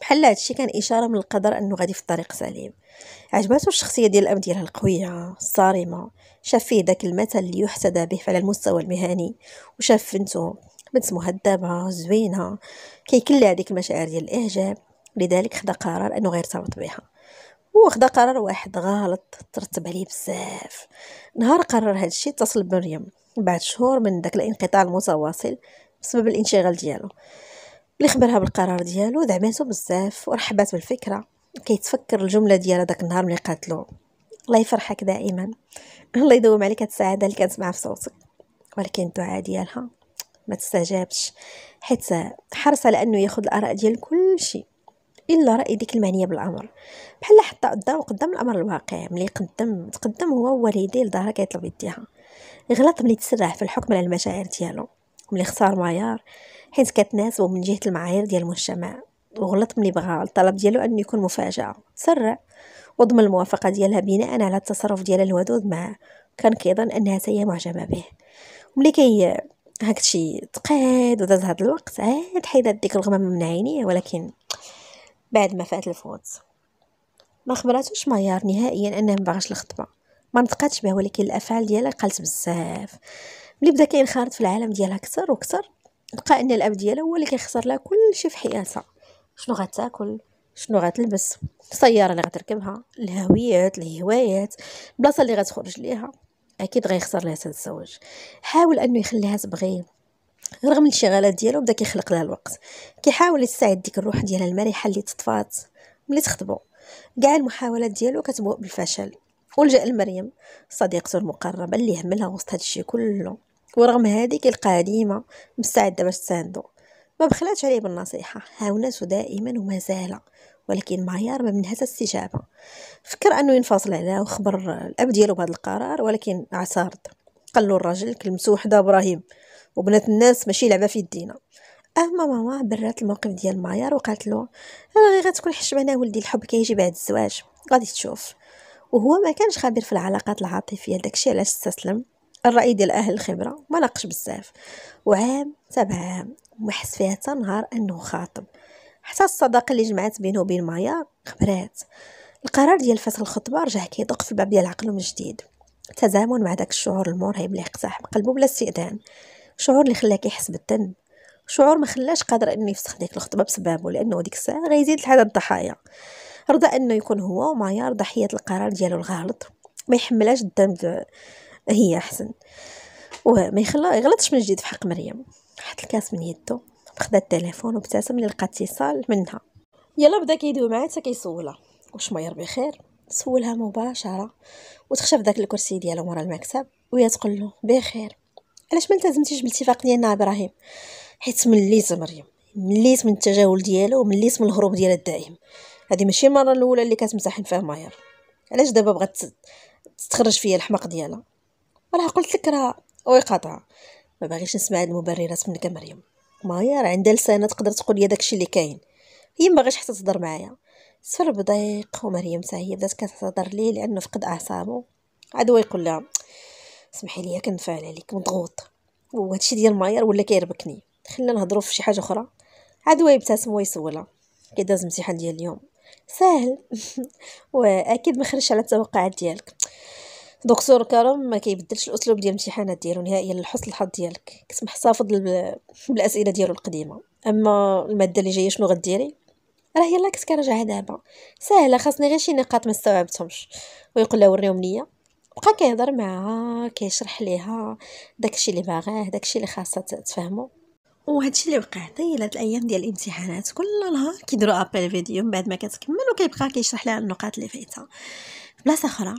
Speaker 1: بحال هادشي كان اشاره من القدر انه غادي في الطريق سليم عجباتو الشخصيه ديال الام ديالها القويه الصارمه شاف فيه داك المثل اللي يحتذى به على المستوى المهني وشاف بنته بنت مهذبه زوينه كيكلي هذيك المشاعر ديال الاعجاب لذلك خدا قرار انه غيرتبط بها وخدا قرار واحد غلط ترتب عليه بزاف نهار قرر هادشي اتصل بمريم بعد شهور من داك الانقطاع المتواصل بسبب الانشغال ديالو اللي خبرها بالقرار ديالو دعماتو بزاف ورحبات بالفكره كيتفكر الجمله ديالها داك النهار ملي قاتلو الله يفرحك دائما (laughs) الله يدوم عليك السعاده اللي كنسمعها في صوتك ولكن الدعاء ديالها ما تستجابش حيت حرص على انه ياخذ الاراء ديال كلشي الا راي ديك المعنيه بالامر بحال حتى قدام قدام الامر الواقع ملي قدم تقدم هو والديه لدارها كيطلب يديها غلط ملي تسرع في الحكم على المشاعر ديالو ملي خسر معيار حيت كتناسبو من جهه المعايير ديال المجتمع وغلط ملي بغى الطلب ديالو انه يكون مفاجاه تسرع وضمن الموافقه ديالها بناء على التصرف ديال الودود معاه كان كيظن انها هي معجبه به ملي كي هكشي تقاد وداز هاد الوقت عاد حيدات ديك الغمامه من عينيه ولكن بعد ما فات الفوت ما خبراتوش ميار نهائيا انه ما باغاش الخطبه ما نطقاتش بها ولكن الافعال ديالها قلت بزاف ملي بدا كينخرط في العالم ديالها اكثر واكثر لقى ان الاب ديالها هو اللي كيخسر لها كلشي في حياتها شنو غتاكل شنو غتلبس السياره اللي غتركبها الهويات الهوايات البلاصه اللي غتخرج ليها اكيد غيخسر لها تتزوج حاول انه يخليها تبغي رغم الانشغالات ديالو بدا كيخلق لها الوقت كيحاول يستعد ديك الروح ديالها المرحه اللي تطفات ملي تخطبو كاع المحاولات ديالو كتبوء بالفشل ولجا لمريم صديقته المقربه اللي هملها وسط هادشي كله ورغم هادي كيلقاها ديما مستعده باش تساندو ما بخلاتش عليه بالنصيحه هاونته دائما ومازال ولكن معيار ما منها الاستجابه فكر انه ينفصل عليها وخبر الاب ديالو بهذا القرار ولكن اعترض قال له الراجل كلمته وحده ابراهيم وبنات الناس ماشي لعبه في يدينا أه، اما ماما برات الموقف ديال مايار وقالت له انا غير غتكون حشمانه ولدي الحب كيجي بعد الزواج غادي تشوف وهو ما كانش خبير في العلاقات العاطفيه داكشي علاش استسلم الراي ديال اهل الخبره ما ناقش بزاف وعام تبع عام ومحس فيها حتى نهار انه خاطب حتى الصداقه اللي جمعت بينه وبين معيار خبرات القرار ديال فصل الخطبه رجع كيدق في الباب ديال عقله من جديد تزامن مع داك الشعور المرهب اللي اقتحم قلبه بلا استئذان شعور اللي خلاه كيحس بالذنب شعور ما خلاش قادر انه يفسخ ديك الخطبه بسبابه لانه ديك الساعه غيزيد لحد الضحايا رضى انه يكون هو ومعيار ضحيه القرار ديالو الغلط ما يحملاش الذنب هي احسن وما يخلى يغلطش من جديد في حق مريم حط الكاس من يدو خدا التليفون وابتسم اللي لقى اتصال منها يلا بدا كيدوي معاها حتى كيسولها واش ماير بخير سولها مباشره وتخشف داك الكرسي ديالو مورا المكتب وهي تقول له بخير علاش ما التزمتيش بالاتفاق ديالنا ابراهيم حيت مليت مريم مليت من التجاهل ديالو ومليت من الهروب ديالها الدائم هذه ماشي المره الاولى اللي كتمتحن فيها ماير علاش دابا بغات تخرج فيا الحماق ديالها راه قلت لك راه ويقاطعها ما باغيش نسمع هاد المبررات منك مريم ماير عندها لسانه تقدر تقول لي داكشي اللي كاين هي ما باغاش حتى تهضر معايا سفر بضيق ومريم حتى هي بدات كتهضر ليه لانه فقد اعصابه عاد هو لها سمحي لي كنفعل عليك مضغوط وهادشي ديال المعيار ولا كيربكني خلينا نهضروا في شي حاجه اخرى عاد هو يبتسم ويسولها كيداز الامتحان ديال اليوم ساهل (laughs) واكيد ما خرجش على التوقعات ديالك دكتور كرم ما كيبدلش الاسلوب ديال الامتحانات ديالو نهائيا لحسن الحظ ديالك كنت محتفظ بالاسئله ديالو القديمه اما الماده اللي جايه شنو غديري راه يلا كنت كنرجعها دابا ساهله خاصني غير شي نقاط ما استوعبتهمش ويقول لها وريهم ليا بقى كيهضر معاها كيشرح ليها داكشي اللي باغاه داكشي اللي خاصها تفهمه وهادشي اللي وقع حتى هي الايام ديال الامتحانات كل نهار كيديروا ابل فيديو من بعد ما كتكمل وكيبقى كيشرح لها النقاط اللي فايتها بلاصه اخرى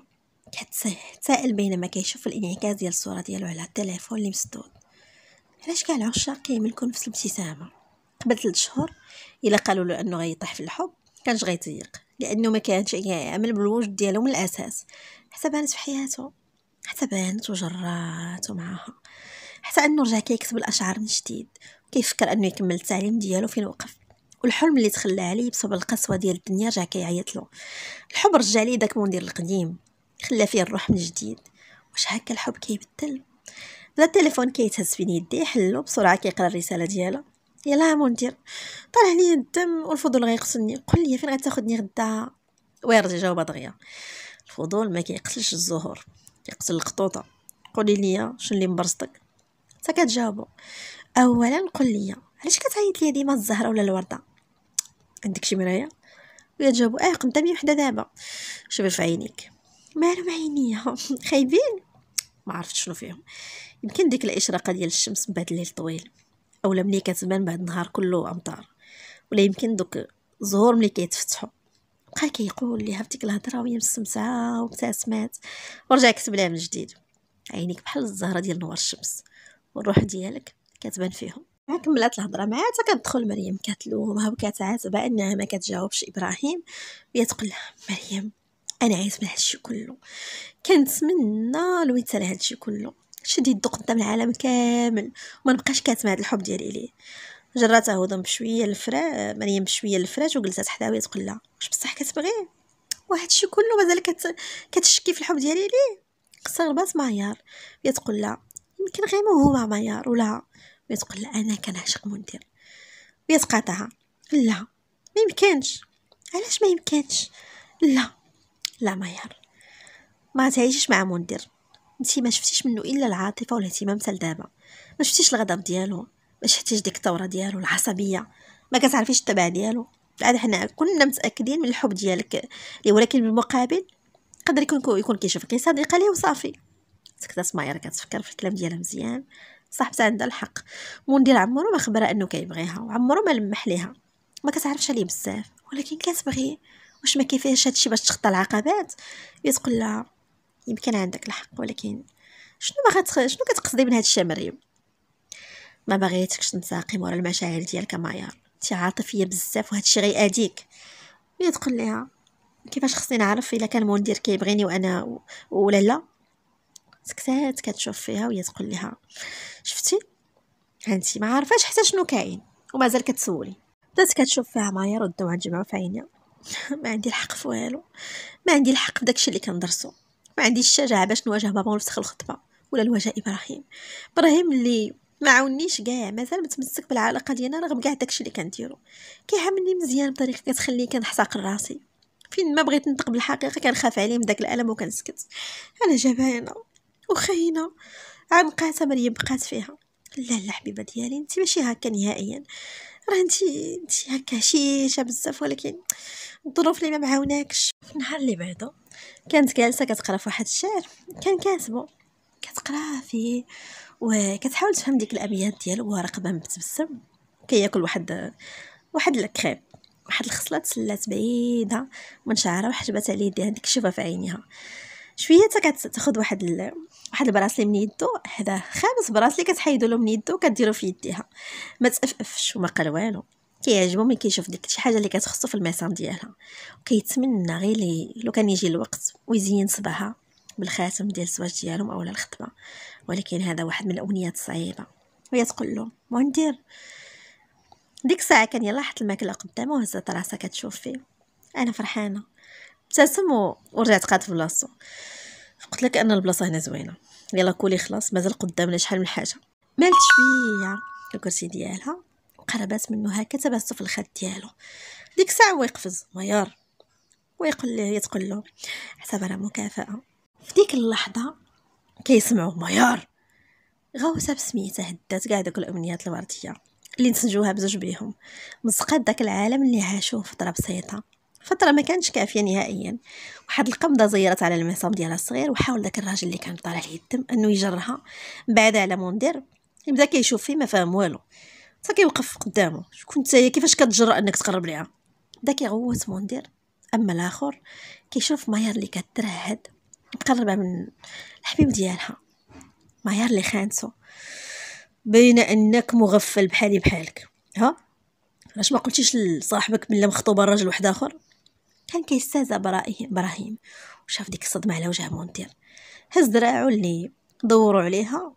Speaker 1: كتسائل بينما كيشوف الانعكاس ديال الصوره ديالو على التليفون اللي مسدود علاش كاع العشاق كيملكو نفس الابتسامه قبل 3 شهور الا قالوا له انه غيطيح في الحب كانش غيطيق لانه ما كانش يعمل بالوجد ديالو من الاساس حتى بانت في حياته حتى بانت وجراته معاها حتى انه رجع كيكتب الاشعار من جديد وكيفكر انه يكمل التعليم ديالو فين وقف والحلم اللي تخلى عليه بسبب القسوه ديال الدنيا رجع كيعيط له الحب رجع ليه داك المدير القديم خلى فيه الروح من جديد واش هكا الحب كيبدل بدا التليفون كيتهز فين يديه حلو بسرعه كيقرا الرساله ديالها يلا مدير طلع لي الدم والفضول غيقتلني قل لي فين غتاخذني غدا ويرجع جاوبها دغيا الفضول ما كيقتلش الزهور كيقتل القطوطه قولي لي شنو اللي مبرصتك حتى كتجاوبو اولا قول لي علاش كتعيط ليا ديما الزهره ولا الورده عندك شي مرايه جابو اه قدامي وحده دابا شوفي في عينيك مالو عينيا (laughs) خايبين ما عرفت شنو فيهم يمكن ديك الاشراقه ديال الشمس بعد الليل طويل اولا ملي كتبان بعد النهار كله امطار ولا يمكن دوك الزهور ملي كيتفتحوا بقى كيقول ليها فديك الهضره وهي مسمسعه وابتسمات ورجع كتب لها من جديد عينيك بحال الزهره ديال نور الشمس والروح ديالك كتبان فيهم كملات الهضره معاها حتى كتدخل مريم كتلومها وكتعاتبها انها ما كتجاوبش ابراهيم وهي تقول لها مريم انا عايز من هادشي كله كنتمنى لو هادشي كله شدي دوق قدام العالم كامل وما نبقاش كاتمه هاد الحب ديالي ليه جراته هضم بشويه الفرا مريم بشويه الفراش وجلست حداوي تقول لها واش بصح كتبغيه وهادشي كله مازال كت... كتشكي في الحب ديالي ليه قربات مايار هي تقول لها يمكن غير مع مايار ولا هي تقول لها انا كنعشق منذر هي تقاطعها لا ما يمكنش علاش ما يمكنش لا لا مايار ما تعيشيش مع منذر انت ما شفتيش منه الا العاطفه والاهتمام حتى دابا ما شفتيش الغضب ديالو باش يحتاج ديك الثوره ديالو العصبيه ما كتعرفيش الطبع ديالو عاد حنا كنا متاكدين من الحب ديالك لي ولكن بالمقابل قدر يكون يكون كيشوفك صديقه ليه وصافي سكتات سمايرة كتفكر في الكلام ديالها مزيان صاحبتها عندها الحق مندير عمرو ما خبرها انه كيبغيها وعمرو ما لمح ليها ما كتعرفش عليه بزاف ولكن كتبغيه واش ما كيفاش هادشي باش تخطى العقبات هي تقول لها يمكن عندك الحق ولكن شنو ما شنو كتقصدي من هاد الشمريم ما بغيتكش تنساقم ورا المشاعر ديالك معيار انت عاطفيه بزاف وهادشي غيأديك هي تقول ليها كيفاش خصني نعرف الا كان المدير كيبغيني وانا و... ولا لا سكتات كتشوف فيها وهي تقول ليها شفتي هانتي ما عارفاش حتى شنو كاين ومازال كتسولي بدات كتشوف فيها معايا ردوا عن جمعوا في عينيا (laughs) ما عندي الحق في والو ما عندي الحق في داكشي اللي كندرسو ما عنديش الشجاعه باش نواجه بابا ونفسخ الخطبه ولا نواجه ابراهيم ابراهيم اللي ما عاونيش كاع مازال متمسك بالعلاقه ديالنا رغم كاع داكشي اللي كنديرو كيعاملني مزيان بطريقه كتخليني كنحتقر راسي فين ما بغيت نطق بالحقيقه كنخاف عليه من داك الالم وكنسكت انا جبانه وخاينه عنقاتها مريم بقات فيها لا لا حبيبه ديالي انت ماشي هكا نهائيا راه انت انت هكا هشيشه بزاف ولكن الظروف اللي ما معاوناكش النهار اللي بعده كانت جالسه كتقرا في واحد الشعر كان كاتبه كتقرا فيه وكتحاول تفهم ديك الابيات ديال ورقه متبسم كياكل واحد واحد الكريب واحد الخصله تسلات بعيده من شعرها وحجبات على يديها ديك الشوفه في عينيها شويه تا كتاخذ واحد ال... واحد البراسلي من يدو هذا خامس براسلي كتحيدو له من يدو كديرو في يديها ما تففش وما قال والو كيعجبو ملي كيشوف ديك شي حاجه اللي كتخصو في الميسان ديالها وكيتمنى غير لو كان يجي الوقت ويزين صباها بالخاتم ديال الزواج ديالهم اولا الخطبه ولكن هذا واحد من الأمنيات الصعيبة وهي تقول له وندير ديك الساعة كان يلا حط الماكلة قدامه وهزت راسها كتشوف فيه أنا فرحانة ابتسم ورجعت قاد في بلاصتو قلت لك أن البلاصة هنا زوينة يلا كولي خلاص مازال قدامنا شحال من حاجة مالت شوية الكرسي ديالها وقربات منه هكا تبسو في الخد ديالو ديك الساعة هو يقفز ميار ويقول ليه تقول له حسب راه مكافأة في ديك اللحظة كيسمعوا ميار غوسه بسميتها هدات كاع دوك الامنيات الورديه اللي نسجوها بزوج بيهم مزقات داك العالم اللي عاشوه فتره بسيطه فتره ما كانتش كافيه نهائيا واحد القبضه زيرت على المعصم ديالها الصغير وحاول داك الراجل اللي كان طالع عليه الدم انه يجرها بعد على مندير يبدا كيشوف فيه ما فاهم والو حتى كيوقف قدامه شكون نتايا كيفاش كتجرأ انك تقرب ليها بدا كيغوت مندير اما الاخر كيشوف ماير اللي كترهد مقربة من الحبيب ديالها معيار اللي خانتو بين انك مغفل بحالي بحالك ها علاش ما قلتيش لصاحبك ملي مخطوبه لراجل واحد اخر كان كيستهزا براهيم براهيم وشاف ديك الصدمه على وجه مونتير هز دراعو اللي دوروا عليها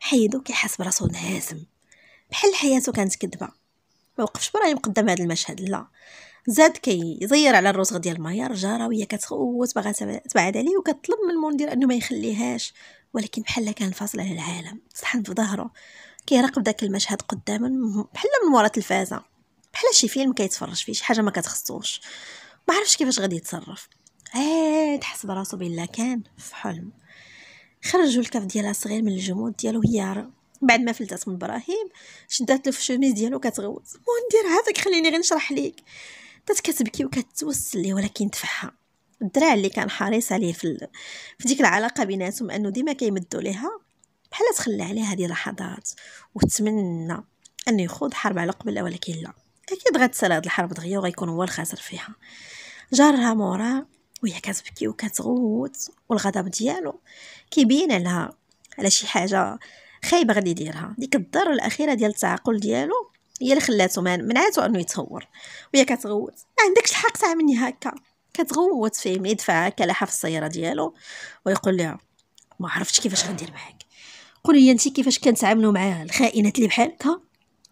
Speaker 1: حيدو كيحس براسو نهازم بحال حياته كانت كدبه ما وقفش براهيم قدام هذا المشهد لا زاد كيزير على الرزغ ديال المايار جاره وهي كتخوت باغا تبعد عليه وكطلب من المدير انه ما يخليهاش ولكن بحال كان فاصل على العالم صحن في ظهره كيراقب داك المشهد قدامه بحال من مورا التلفازه بحال شي فيلم كيتفرج فيه شي حاجه ما كتخصوش ما عرفش كيفاش غادي يتصرف عاد حس براسو بلا كان في حلم خرجوا الكف ديالها صغير من الجمود ديالو هي بعد ما فلتات من ابراهيم شدات له في الشوميز ديالو كتغوت المهم دير هذاك خليني غير نشرح ليك بدات كتبكي وكتوسل ليه ولكن دفعها الدراع اللي كان حريص عليه في ال... في ديك العلاقه بيناتهم انه ديما كيمدوا ليها بحال تخلى عليها هذه اللحظات وتمنى انه يخوض حرب على قبل ولكن لا اكيد غتسال هاد الحرب دغيا وغيكون هو الخاسر فيها جارها موراه وهي كتبكي وكتغوت والغضب ديالو كيبين عليها على شي حاجه خايبه غادي يديرها ديك الضر الاخيره ديال التعقل ديالو هي اللي خلاتو منعاتو انه يتهور وهي كتغوت ما عندكش الحق تعاملني هكا كتغوت فهمني يدفعها كلاحه في السياره ديالو ويقول لها ما عرفتش كيفاش غندير معاك قولي لي انت كيفاش كنتعاملوا مع الخائنات اللي بحال هكا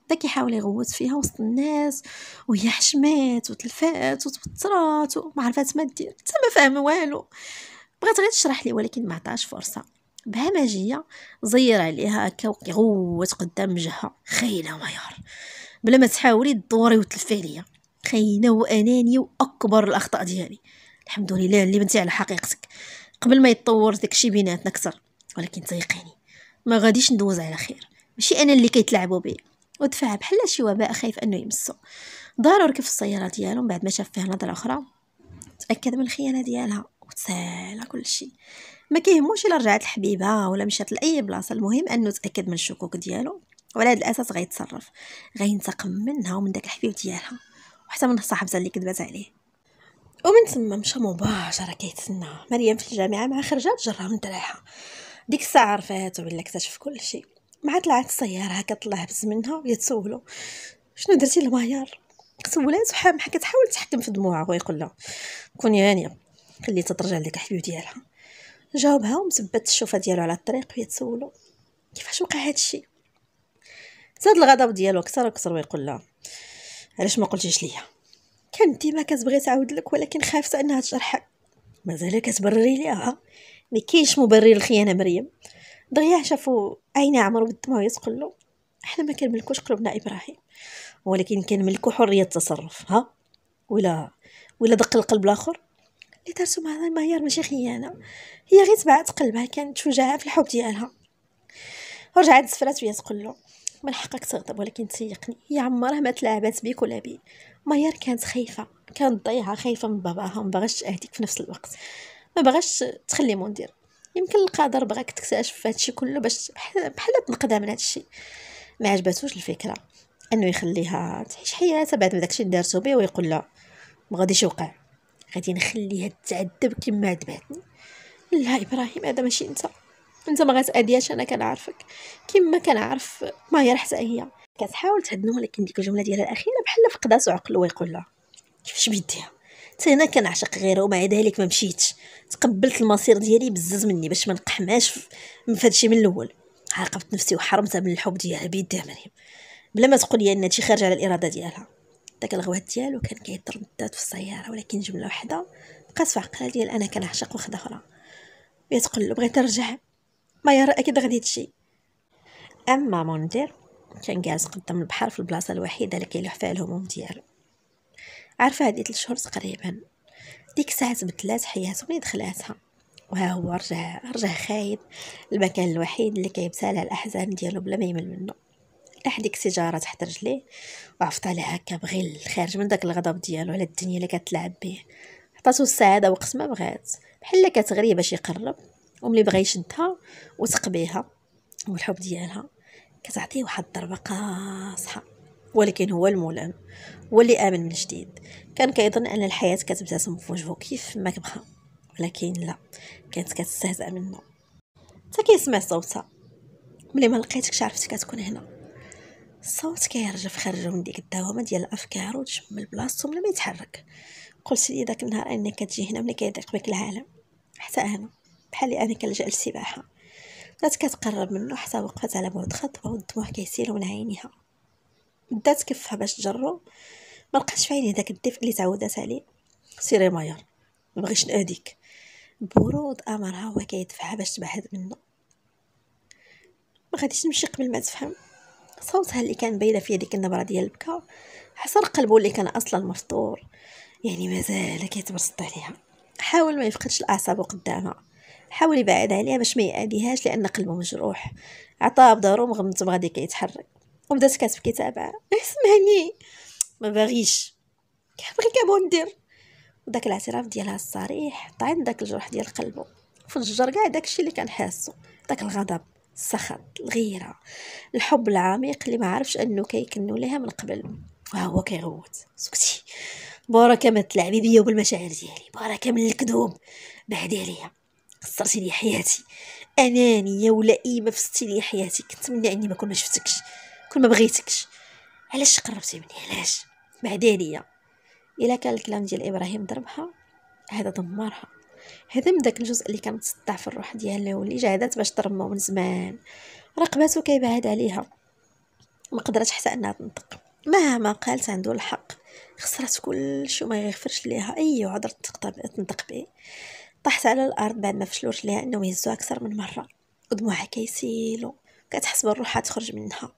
Speaker 1: بدا كيحاول يغوت فيها وسط الناس وهي حشمات وتلفات وتوترات وما عرفات ما دير حتى ما فاهم والو بغات غير تشرح لي ولكن ما عطاش فرصه بهمجيه زير عليها هكا وكيغوت قدام وجهها خيله ما يار بلا ما تحاولي تدوري وتلفي عليا خاينه وانانيه واكبر الاخطاء ديالي الحمد لله اللي بنتي على حقيقتك قبل ما يتطور داكشي بيناتنا اكثر ولكن تيقيني ما غاديش ندوز على خير ماشي انا اللي كيتلعبوا بي ودفع بحال شي وباء خايف انه يمسو ضروري ركب في السياره ديالو من بعد ما شاف فيها نظره اخرى تاكد من الخيانه ديالها وتسالى كلشي ما كيهموش الا رجعت الحبيبه ولا مشات لاي بلاصه المهم انه تاكد من الشكوك ديالو وعلى هذا الاساس غيتصرف غينتقم منها ومن داك الحفيو ديالها وحتى من صاحبتها اللي كذبات عليه ومن تما مشى مباشره كيتسنى مريم في الجامعه مع خرجات جرها من دراعها ديك الساعه عرفات ولا اكتشف كلشي مع طلعت السياره هكا طلع بز منها ويتسولو شنو درتي لميار سولات حكت كتحاول تحكم في دموعها ويقول لها كوني يعني هانيه خليتها ترجع لداك الحبيب ديالها جاوبها ومثبت الشوفه ديالو على الطريق وهي تسولو كيفاش وقع هادشي زاد الغضب ديالو كثر وكثر ويقول لها علاش ما قلتيش ليا كانت ديما كتبغي تعاود لك ولكن خايفه انها تجرحك مازال كتبرري ليها ما كاينش مبرر للخيانه مريم دغيا شافو اين عمرو بالدموع يسقل له احنا ما كنملكوش قلوبنا ابراهيم ولكن كنملكو حريه التصرف ها ولا ولا دق القلب الاخر اللي دارتو مع هذا المهيار ماشي خيانه هي غير تبعت قلبها كانت شجاعه في الحب ديالها رجعت زفرات ويا تقول له من حقك تغضب ولكن تيقني هي عمرها ما تلعبات بيك ولا بي مايار كانت خايفه كانت ضيعه خايفه من باباها وما باغاش تاهديك في نفس الوقت ما باغاش تخلي مندير يمكن القدر بغاك تكتشف هادشي كله باش بحال تنقدا من هادشي ما عجباتوش الفكره انه يخليها تعيش حياتها بعد ما داكشي اللي دارتو به ويقول لها ما غاديش يوقع غادي نخليها تعذب كما عذباتني لا ابراهيم هذا ماشي انت انت ما غتادياش انا كنعرفك كما كنعرف ما هي حتى هي كتحاول تهدنو ولكن ديك الجمله ديالها الاخيره بحال فقدات عقل ويقول لها كيفاش بيديها حتى انا كنعشق غيره ومع ذلك ما مشيتش تقبلت المصير ديالي بزز مني باش ما نقحماش من فهادشي من الاول عاقبت نفسي وحرمتها من الحب ديالها بيديها مريم بلا ما تقول لي ان هادشي خارج على الاراده ديالها داك الغوات ديالو كان كيتردد في السياره ولكن جمله واحده بقات في عقلها ديال انا كنعشق واحده اخرى بغيت تقول بغيت نرجع ما يرى اكيد غادي تجي اما مندير كان جالس قدام البحر في البلاصه الوحيده اللي كيلوح فيها الهموم ديالو عارفه هذه 3 شهور تقريبا ديك الساعه تبدلات حياته ملي دخلاتها وها هو رجع رجع خايب المكان الوحيد اللي كيبسالها الاحزان ديالو بلا ما يمل منه لاح ديك السيجاره تحت رجليه وعفط عليها هكا بغي خارج من داك الغضب ديالو على الدنيا اللي كتلعب به عطاتو السعاده وقت ما بغات بحال كتغري باش يقرب وملي بغى يشدها وتقبيها والحب ديالها كتعطيه واحد الضربه قاصحه ولكن هو الملام هو اللي امن من جديد كان كيظن ان الحياه كتبتسم في وجهه كيف ما كبغى ولكن لا كانت كتستهزأ منه حتى كيسمع صوتها ملي ما لقيتكش عرفت كتكون هنا الصوت كيرجف خرجو من ديك الدوامه ديال الافكار وتشم بلاصتو ملي ما يتحرك قلت لي داك النهار انك كتجي هنا ملي كيضيق بك العالم حتى انا بحالي انا كنلجا للسباحه بدات كتقرب منه حتى وقفت على بعد خطوه والدموع كيسيلوا من عينيها بدات كفها باش تجرو ما لقاش في عينيه داك الدفء اللي تعودات عليه سيري ماير ما بغيش ناديك برود امرها هو كيدفعها باش تبعد منه ما غاديش نمشي قبل ما تفهم صوتها اللي كان باينه في ديك النبره ديال البكا حصر قلبه اللي كان اصلا مفطور يعني مازال كيتبسط عليها حاول ما يفقدش الاعصاب قدامها حاولي بعد عليها باش ما يأذيهاش لان قلبه مجروح عطاها بدارو مغمض غادي كيتحرك وبدات كاتب تابعه (laughs) اسمعني ما باغيش كنبغي كابون ندير وداك الاعتراف ديالها الصريح طعن داك الجرح ديال قلبه فجر كاع داكشي اللي كان حاسو داك الغضب السخط الغيره الحب العميق اللي ما عرفش انه كيكنو ليها من قبل هو كيغوت سكتي بركه ما تلعبي بيا وبالمشاعر ديالي بركه من الكذوب بعدي عليا خسرتي لي حياتي انانيه ولئيمه فستي لي حياتي كنتمنى اني ما كون ما شفتكش كون ما بغيتكش علاش قربتي مني علاش ليا الا كان الكلام ديال ابراهيم ضربها هذا دمرها هذا من داك الجزء اللي كانت متصدع في الروح ديالها واللي جعدات باش ترمى من زمان رقبته كيبعد عليها ما قدرت حتى انها تنطق مهما قالت عنده الحق خسرت كلشي ما يغفرش ليها اي أيوة، عذر تنطق به طاحت على الارض بعد ما فشلوا رجليها انهم يهزوها اكثر من مره ودموعها كيسيلو كتحس بروحها تخرج منها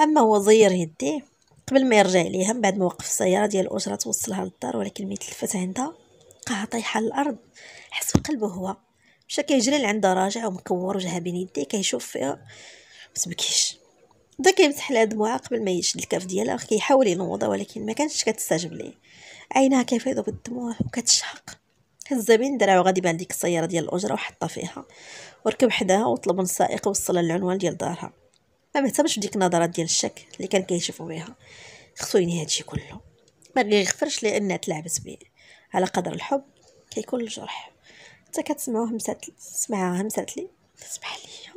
Speaker 1: اما هو زير يديه قبل ما يرجع ليها من بعد ما وقف السياره ديال الاجره توصلها للدار ولكن ملي تلفت عندها لقاها طايحه للارض حس بقلبه هو مشى كيجري لعندها راجع ومكور وجهها بين يديه كيشوف فيها متبكيش بدا كيمسح لها دموعها قبل ما يشد الكاف ديالها كيحاول ينوضها ولكن ما كانتش كتستجب ليه عينها كيفيضوا بالدموع وكتشهق بين دراعو غادي يبان ديك السياره ديال الاجره وحطها فيها وركب حداها وطلب من السائق يوصلها للعنوان ديال دارها ما مهتمش بديك النظرات ديال الشك اللي كان كيشوفو بها خصو ينهي هادشي كله ما كيغفرش لانها تلعبت بيه على قدر الحب كيكون الجرح حتى كتسمعو همسات سمعها همسات لي تسمح ليا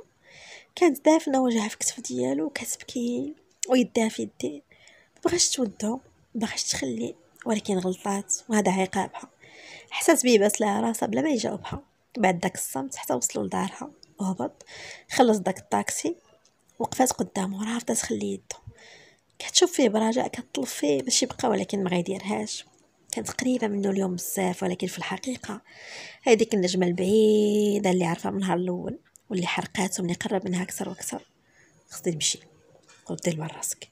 Speaker 1: كانت دافنه وجهها في كتف ديالو وكتبكي ويديها في يدي مبغاش تودو مبغاش تخلي ولكن غلطات وهذا عقابها حسات بيه بس لها راسها بلا ما يجاوبها بعد داك الصمت حتى وصلوا لدارها وهبط خلص داك الطاكسي وقفات قدامه رافضه تخلي يدو كتشوف فيه برجاء كتطلب فيه باش يبقى ولكن ما غيديرهاش كانت قريبه منه اليوم بزاف ولكن في الحقيقه هذيك النجمه البعيده اللي عرفها من نهار الاول واللي حرقاته ملي قرب منها اكثر واكثر خصني نمشي قلت لبر راسك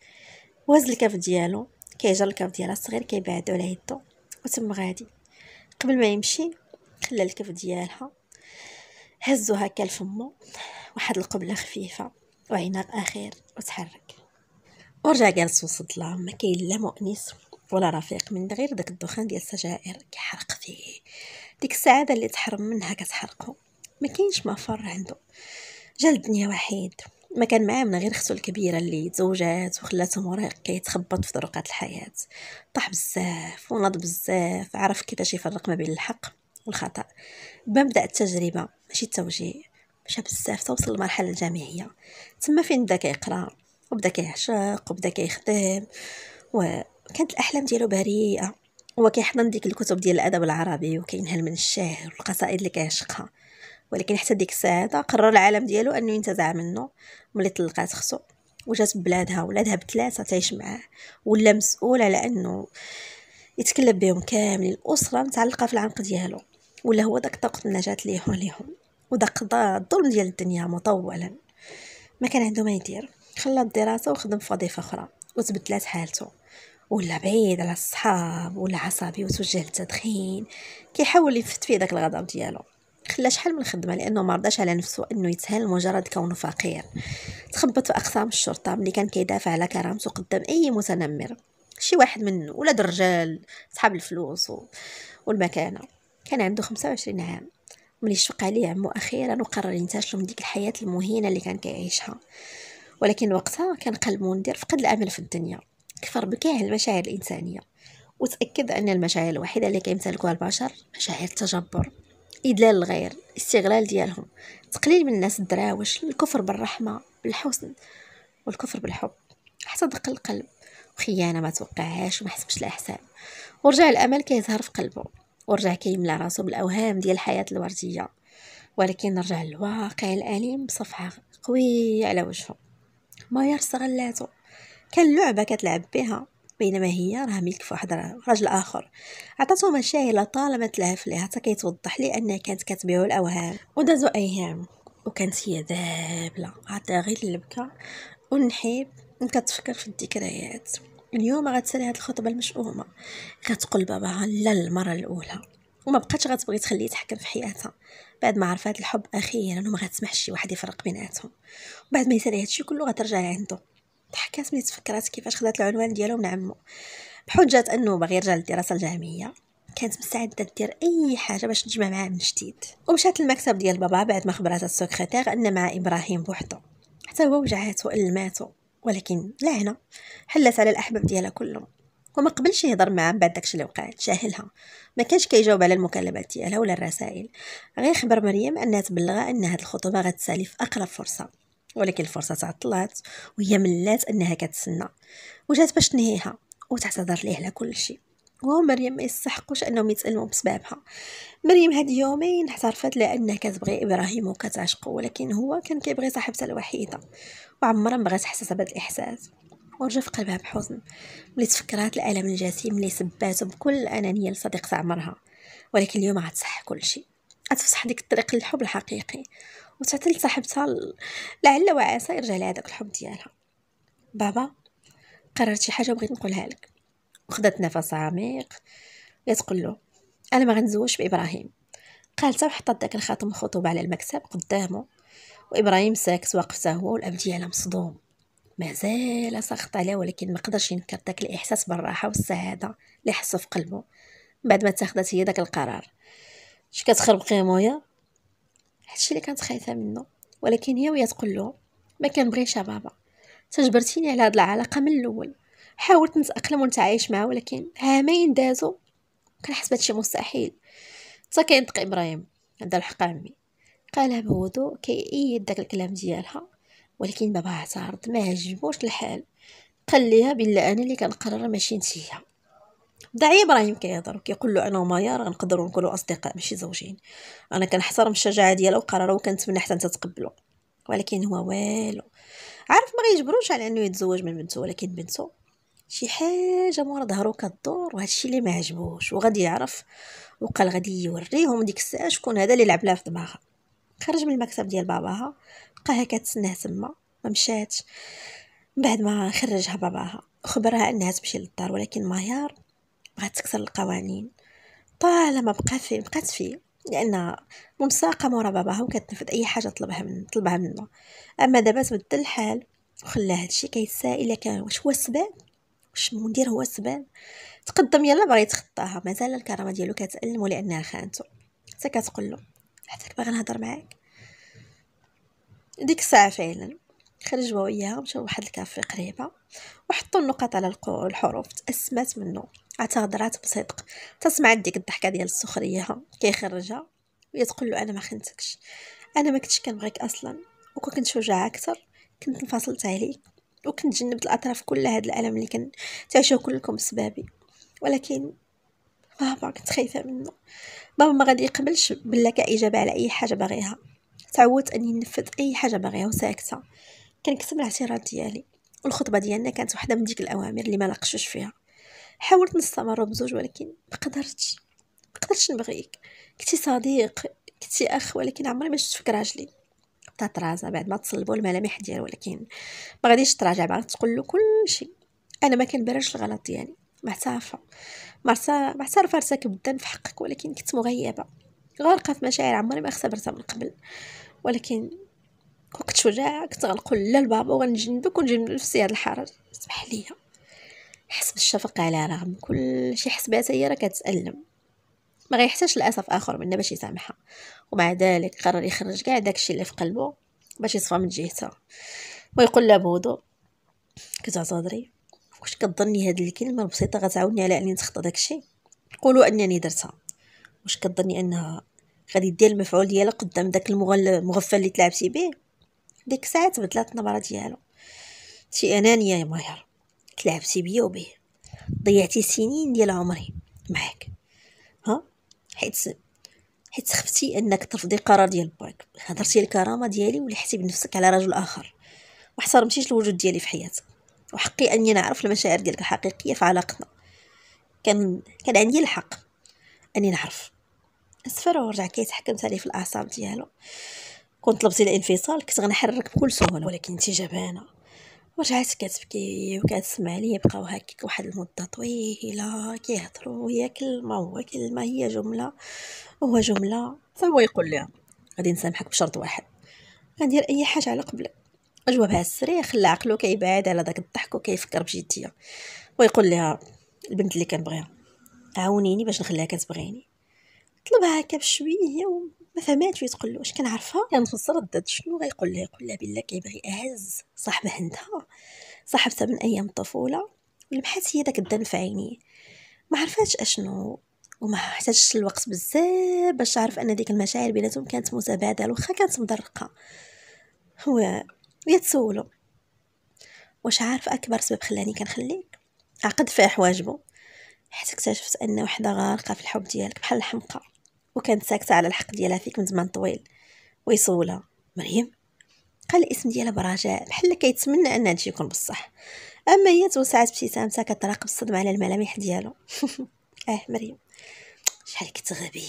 Speaker 1: وهز الكاف ديالو كيجر الكاف ديالها الصغير كيبعدو على يدو وتم غادي قبل ما يمشي خلى الكف ديالها هزو هكا لفمو واحد القبلة خفيفة وعناق الأخير وتحرك ورجع جالس وسط الظلام ما كاين لا مؤنس ولا رفيق من غير داك الدخان ديال السجائر كيحرق فيه ديك السعادة اللي تحرم منها كتحرقو ما كاينش مفر عنده جا الدنيا وحيد ما كان معاه من غير اختو الكبيره اللي تزوجات وخلاته مراهق كيتخبط في طرقات الحياه طاح بزاف وناض بزاف عرف كيفاش يفرق ما بين الحق والخطا بمبدا التجربه ماشي التوجيه مشى بزاف توصل للمرحله الجامعيه تما فين بدا كيقرا وبدا كيعشق وبدا كيخدم وكانت الاحلام ديالو بريئه هو كيحضن ديك الكتب ديال الادب العربي وكينهل من الشعر والقصائد اللي كيعشقها ولكن حتى ديك الساعه قرر العالم ديالو انه ينتزع منه ملي طلقات خصو وجات بلادها ولادها بثلاثه تعيش معاه ولا مسؤول على انه يتكلب بهم كاملين الاسره متعلقه في العنق ديالو ولا هو داك طاقه النجاه ليهم ليهم ودا الظلم ديال الدنيا مطولا ما كان عنده ما يدير خلى الدراسه وخدم في وظيفه اخرى وتبدلات حالته ولا بعيد على الصحاب ولا عصبي وتوجه للتدخين كيحاول يفت فيه داك الغضب ديالو خلا شحال من خدمه لانه ما رضاش على نفسه انه يتسهل مجرد كونه فقير تخبط في اقسام الشرطه ملي كان كيدافع على كرامته قدام اي متنمر شي واحد من ولاد الرجال صحاب الفلوس و... والمكانه كان عنده 25 عام ملي شفق عليه عمو اخيرا وقرر ينتاج من ديك الحياه المهينه اللي كان كيعيشها ولكن وقتها كان قلب مندير فقد الامل في الدنيا كفر بكاع المشاعر الانسانيه وتاكد ان المشاعر الوحيده اللي كيمتلكوها البشر مشاعر التجبر إدلال الغير استغلال ديالهم تقليل من الناس الدراوش الكفر بالرحمة بالحسن والكفر بالحب حتى القلب وخيانة ما توقعهاش وما حسبش الأحساب ورجع الأمل كيظهر في قلبه ورجع كيملى راسو بالأوهام ديال الحياة الوردية ولكن رجع للواقع الأليم بصفحة قوية على وجهه ما يرس كان لعبة كتلعب بها بينما هي راه ملك فواحد رجل اخر عطاتو مشاهير لطالما تلهف ليها حتى كيتوضح لي انها كانت كتبيعو الاوهام ودازو ايام وكانت هي ذابله عطاها غير البكا ونحيب كتفكر في الذكريات اليوم غتسالي هاد الخطبه المشؤومه غتقول باباها لا للمره الاولى وما بقاتش غتبغي تخليه يتحكم في حياتها بعد ما عرفات الحب اخيرا وما غتسمحش شي واحد يفرق بيناتهم بعد ما يسالي هادشي كله غترجع عنده ضحكات ملي تفكرات كيفاش خدات العنوان ديالو من عمو بحجة انه باغي يرجع للدراسة الجامعية كانت مستعدة دير أي حاجة باش تجمع معاه من جديد ومشات المكتب ديال بابا بعد ما خبرات السكرتير أن مع إبراهيم بوحدو حتى هو وجعاتو ألماتو ولكن لا هنا حلت على الأحباب ديالها كلهم وما قبلش يهضر معاهم بعد داكشي اللي وقع تجاهلها ما كانش كيجاوب على المكالمات ديالها ولا الرسائل غير خبر مريم انها تبلغها ان هاد الخطوبه غتسالي في اقرب فرصه ولكن الفرصة تعطلات وهي ملات أنها كتسنى وجات باش تنهيها وتعتذر ليه على كل شيء وهو مريم ما يستحقوش انهم يتألموا بسببها مريم هاد يومين اعترفت لانها كتبغي ابراهيم وكتعشقه ولكن هو كان كيبغي صاحبتها الوحيده وعمرها ما بغات حساسه بهذا الاحساس ورجع في قلبها بحزن ملي تفكرات الالم الجسيم اللي سباته بكل أنانية لصديقة عمرها ولكن اليوم صح كل شيء غتفسح ديك الطريق للحب الحقيقي وتعطي لصاحبتها لعل وعسى يرجع لها داك الحب ديالها بابا قررت شي حاجه بغيت نقولها لك وخدات نفس عميق كتقول له انا ما غنزوجش بابراهيم قالتها وحطت داك الخاتم الخطوبه على المكتب قدامه وابراهيم ساكت واقف هو والاب ديالها مصدوم مازال ساخط عليه ولكن ما قدرش ينكر داك الاحساس بالراحه والسعاده اللي حسو في قلبه بعد ما اتخذت هي داك القرار اش كتخربقي مويا هادشي اللي كانت خايفه منه ولكن هي وهي تقول له ما كنبغيش بابا تجبرتيني على هاد العلاقه من الاول حاولت نتاقلم ونتعايش معاه ولكن عامين دازو كنحس بهادشي مستحيل حتى كينطق ابراهيم عند الحق عمي قالها بهدوء كيأيد داك الكلام ديالها ولكن بابا اعترض ما عجبوش الحال قال ليها بالله انا اللي كنقرر ماشي نتيها داعي ابراهيم كيهضر كيقول له انا ومايا راه نقدروا نكونوا اصدقاء ماشي زوجين انا كنحترم الشجاعه ديالها وقراره وكنتمنى حتى انت تقبلو ولكن هو والو عارف ما غيجبروش على انه يتزوج من بنته ولكن بنته شي حاجه مورا ظهرو كدور وهذا الشيء اللي ما عجبوش وغادي يعرف وقال غادي يوريهم ديك الساعه شكون هذا اللي لعب لها في دماغها خرج من المكتب ديال باباها بقاها كتسناه تما ما مشاتش من بعد ما خرجها باباها خبرها انها تمشي للدار ولكن مايار بغات تكسر القوانين طالما بقات فيه بقات في لانها ممساقه مورا باباها وكتنفذ اي حاجه طلبها من طلبها منه اما دابا تبدل الحال وخلى هادشي كيتسائل الا كان واش هو السبب واش المدير هو السبب تقدم يلا بغى يتخطاها مازال الكرامه ديالو كتالمو لانها خانته حتى كتقول له حتى باغا نهضر معاك ديك الساعه فعلا خرج هو وياها مشاو لواحد الكافي قريبه وحطوا النقط على الحروف تاسمات منه اعتذرات بصدق تسمع ديك الضحكه ديال السخريه كيخرجها وهي تقول له انا ما خنتكش انا ما كنتش كنبغيك اصلا وكنت شجاع اكثر كنت انفصلت عليك وكنت جنبت الاطراف كل هذا الالم اللي كان تعيشوه كلكم بسببي ولكن بابا آه، كنت خايفه منه بابا ما غادي يقبلش بلا كاجابه على اي حاجه باغيها تعودت اني نفذ اي حاجه باغيها وساكته كنكتب الاعتراض ديالي الخطبه ديالنا كانت واحده من ديك الاوامر اللي ما فيها حاولت نستمر بزوج ولكن ما قدرتش ما قدرتش نبغيك كنتي صديق كنتي اخ ولكن عمري ما شفتك فيك راجلي تتراجع بعد ما تصلبوا الملامح ديالو ولكن ما غاديش تراجع بعد تقول له كلشي انا ما كنبررش الغلط ديالي يعني. معترفه مرسا معترفه ارتكب الذنب في حقك ولكن كنت مغيبه غارقه في مشاعر عمري ما اختبرتها من قبل ولكن كون كنت شجاعه كنت غنقول لا لبابا وغنجنبك ونجنب نفسي هاد الحرج سمح لي حس بالشفقة على رغم كل شي بها هي راه كتألم ما غيحتاج للأسف آخر منا باش يسامحها ومع ذلك قرر يخرج كاع داكشي اللي في قلبه باش يصفى من جهتها ويقول لها بهدوء كتعتذري واش كتظني هاد الكلمة البسيطة غتعاوني على أني نتخطى داكشي قولوا أنني درتها واش كتظني أنها غادي دير المفعول ديالها قدام داك المغفل اللي تلعبتي بيه ديك الساعه تبدلات النبره ديالو شي انانيه يا ماهر تلعبتي بيا وبيه ضيعتي سنين ديال عمري معاك ها حيت حيت خفتي انك ترفضي قرار ديال باك هضرتي الكرامه ديالي ولحتي بنفسك على رجل اخر واحترمتيش الوجود ديالي في حياتك وحقي اني نعرف المشاعر ديالك الحقيقيه في علاقتنا كان كان عندي الحق اني نعرف السفر ورجع كيتحكمت عليه في الاعصاب ديالو كنت طلبتي الانفصال كنت غنحرك بكل سهوله ولكن انت جبانه ورجعت كتبكي وكتسمع لي بقاو هكاك واحد المده طويله كيهضروا هي كلمه هو كلمه هي جمله هو جمله فهو يقول لها غادي نسامحك بشرط واحد غندير اي حاجه على قبلك جوابها السريع خلى عقلو كيبعد على داك الضحك وكيفكر بجديه ويقول لها البنت اللي كنبغيها عاونيني باش نخليها كتبغيني طلبها هكا بشويه ما فهماتش تقول له واش كنعرفها كنخص ردت شنو غيقول لها يقول لها بالله كيبغي اهز صاحبه عندها صاحبتها من ايام الطفوله ولمحات هي داك الدم في عيني ما عرفاتش اشنو وما حتاجش الوقت بزاف باش تعرف ان ديك المشاعر بيناتهم كانت متبادله واخا كانت مضرقه هو يتسولو واش عارف اكبر سبب خلاني كنخليك عقد فيه حواجبو حيت اكتشفت ان وحده غارقه في الحب ديالك بحال الحمقى وكانت ساكتة على الحق ديالها فيك من زمان طويل ويصولها مريم قال الاسم ديالها برجاء بحال كيتمنى ان هادشي يكون بصح اما هي توسعت ابتسامتها كتراقب الصدمه على الملامح ديالو (laughs) اه مريم شحال كنت غبي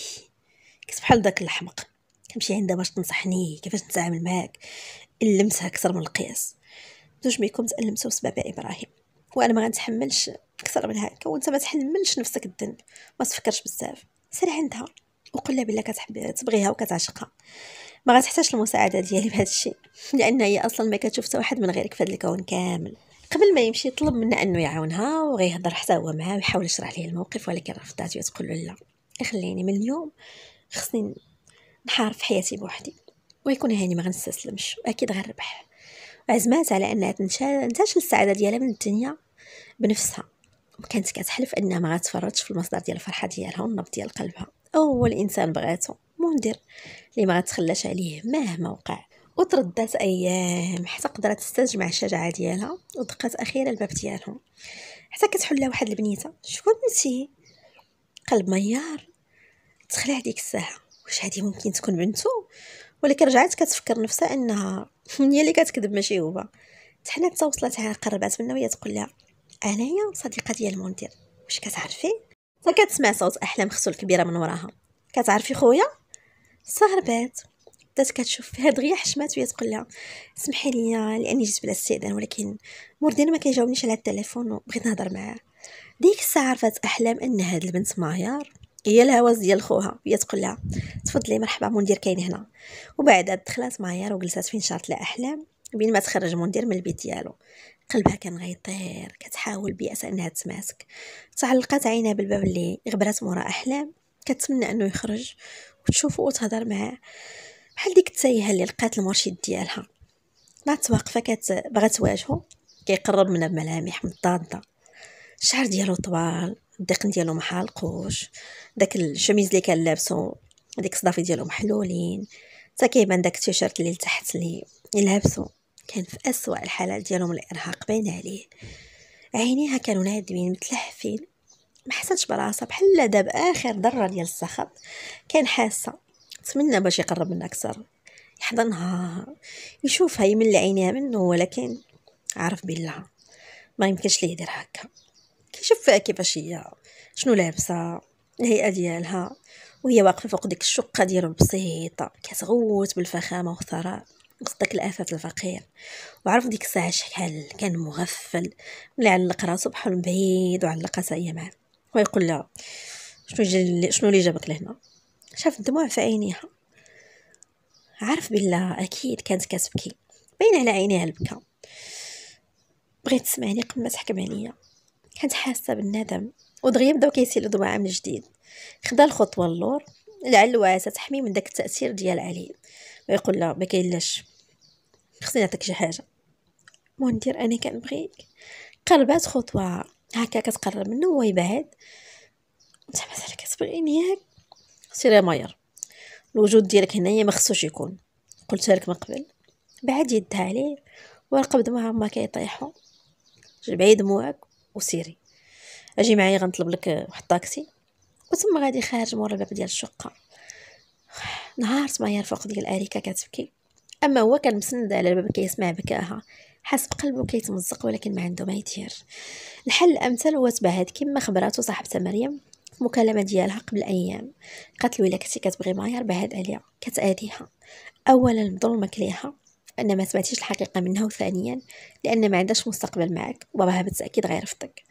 Speaker 1: كنت بحال داك الحمق كنمشي عندها باش تنصحني كيفاش نتعامل معاك لمسها اكثر من القياس زوج بيكم تألمتوا بسبب ابراهيم وانا ما غنتحملش اكثر من هكا وانت ما تحملش نفسك الذنب ما تفكرش بزاف سير عندها وقل بلا كتحب تبغيها وكتعشقها ما غتحتاج المساعده ديالي بهذا الشيء (laughs) لان هي اصلا ما كتشوف حتى واحد من غيرك في هذا الكون كامل قبل ما يمشي طلب منها انه يعاونها وغيهضر حتى هو معها ويحاول يشرح ليه الموقف ولكن رفضات وتقول له لا خليني من اليوم خصني نحارب في حياتي بوحدي ويكون هاني ما غنستسلمش واكيد غنربح وعزمات على انها تنتشل السعاده ديالها من الدنيا بنفسها وكانت كتحلف انها ما غتفرطش في المصدر ديال الفرحه ديالها والنبض ديال قلبها اول انسان بغاتو مندر اللي ما تخلاش عليه مهما وقع وتردات ايام حتى قدرات تستجمع الشجاعه ديالها ودقات اخيرا الباب ديالهم حتى كتحل واحد البنيته شكون انتي قلب ميار تخلع ديك الساعه واش هادي ممكن تكون بنتو ولكن رجعت كتفكر نفسها انها (laughs) هي اللي كتكذب ماشي هو تحنا حتى وصلت قربات منها وهي تقول لها انايا صديقه ديال المنذر واش كتعرفي فكتسمع صوت احلام خصو الكبيره من وراها كتعرفي خويا صهربات بدات كتشوف فيها دغيا حشمات وهي تقول لها سمحي لي لاني جيت بلا استئذان ولكن موردين ما كيجاوبنيش على التليفون وبغيت نهضر معاه ديك الساعه عرفت احلام ان هاد البنت ماهيار هي الهواز ديال خوها هي تقول لها تفضلي مرحبا مندير كاين هنا وبعدها دخلت ماهيار وجلست فين شارت لها احلام بين ما تخرج مندير من البيت ديالو قلبها كان غيطير كتحاول بيأس انها تماسك تعلقات عينها بالباب اللي غبرات مورا احلام كتمنى انه يخرج وتشوفه وتهضر معاه بحال ديك التايهه اللي لقات المرشد ديالها بعد واقفه كانت باغا تواجهه كيقرب منها بملامح مضاده الشعر ديالو طوال الدقن ديالو ما حالقوش داك الشميز اللي كان لابسو ديك الصدافي ديالو محلولين حتى كيبان داك التيشيرت اللي لتحت اللي لابسو كان في أسوأ الحالات ديالهم الإرهاق باين عليه عينيها كانوا نادمين متلهفين ما حستش براسها بحال داب اخر ذره ديال السخط كان حاسه تمنى باش يقرب منها اكثر يحضنها يشوفها يمل عينيها منه ولكن عارف بالله ما يمكنش ليه يدير هكا كيشوف فيها كيفاش هي شنو لابسه الهيئه ديالها وهي واقفه فوق ديك الشقه ديالو البسيطه كتغوت بالفخامه والثراء مصدق الآفات الفقير وعرف ديك الساعة شحال كان مغفل ملي علق راسو بحال بعيد وعلق ساية معاه ويقول لها شنو جا شنو اللي جابك لهنا شاف الدموع في عينيها عارف بالله اكيد كانت كتبكي باين على عينيها البكا بغيت تسمعني قبل ما تحكم عليا كانت حاسه بالندم ودغيا بداو كيسيلو دموعها من جديد خدا الخطوه اللور لعل وعسى تحمي من داك التاثير ديال علي ويقول لها ما كاين لاش خصني نعطيك شي حاجه المهم ندير انا كنبغيك قربات خطوه هكا كتقرب منه وهو يبعد انت مثلا كتبغيني ياك سيري ماير الوجود ديالك هنايا ما خصوش يكون قلت لك من قبل بعد يدها عليه ورقب ما ما كيطيحو بعيد دموعك وسيري اجي معايا غنطلب لك واحد الطاكسي وتما غادي خارج مور الباب ديال الشقه نهار ما فوق ديال اريكا كتبكي اما هو كان مسند على الباب كيسمع بكاها حس بقلبو كيتمزق ولكن ما عنده ما يدير الحل الامثل هو تبعد كما خبراتو صاحبتها مريم في مكالمه ديالها قبل ايام قالت له الا كنتي كتبغي معايا بعد عليها كتاديها اولا مظلمك ليها ان ما سمعتيش الحقيقه منها وثانيا لان ما عندهاش مستقبل معك وراها بالتاكيد غيرفضك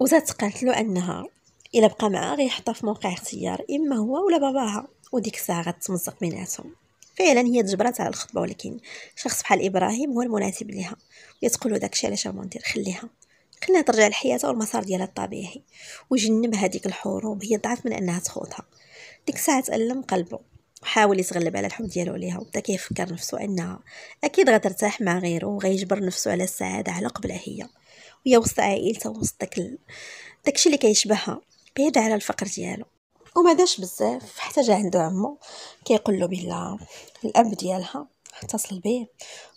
Speaker 1: وزاد قالت انها الا بقى معها غيحطها في موقع اختيار اما هو ولا باباها وديك الساعه غتمزق بيناتهم فعلا هي تجبرات على الخطبه ولكن شخص بحال ابراهيم هو المناسب لها وتقول له داكشي علاش ما خليها خليها ترجع لحياتها والمسار ديالها الطبيعي وجنب هذيك الحروب هي ضعف من انها تخوضها ديك الساعه تالم قلبه وحاول يتغلب على الحب ديالو ليها وبدا كيفكر نفسه انها اكيد غترتاح مع غيره وغيجبر نفسه على السعاده على قبلها هي وهي وسط عائلته وسط داك داكشي اللي كيشبهها بعيد على الفقر ديالو وما داش بزاف حتى جا عندو عمو كيقول له بلا الاب ديالها اتصل بيه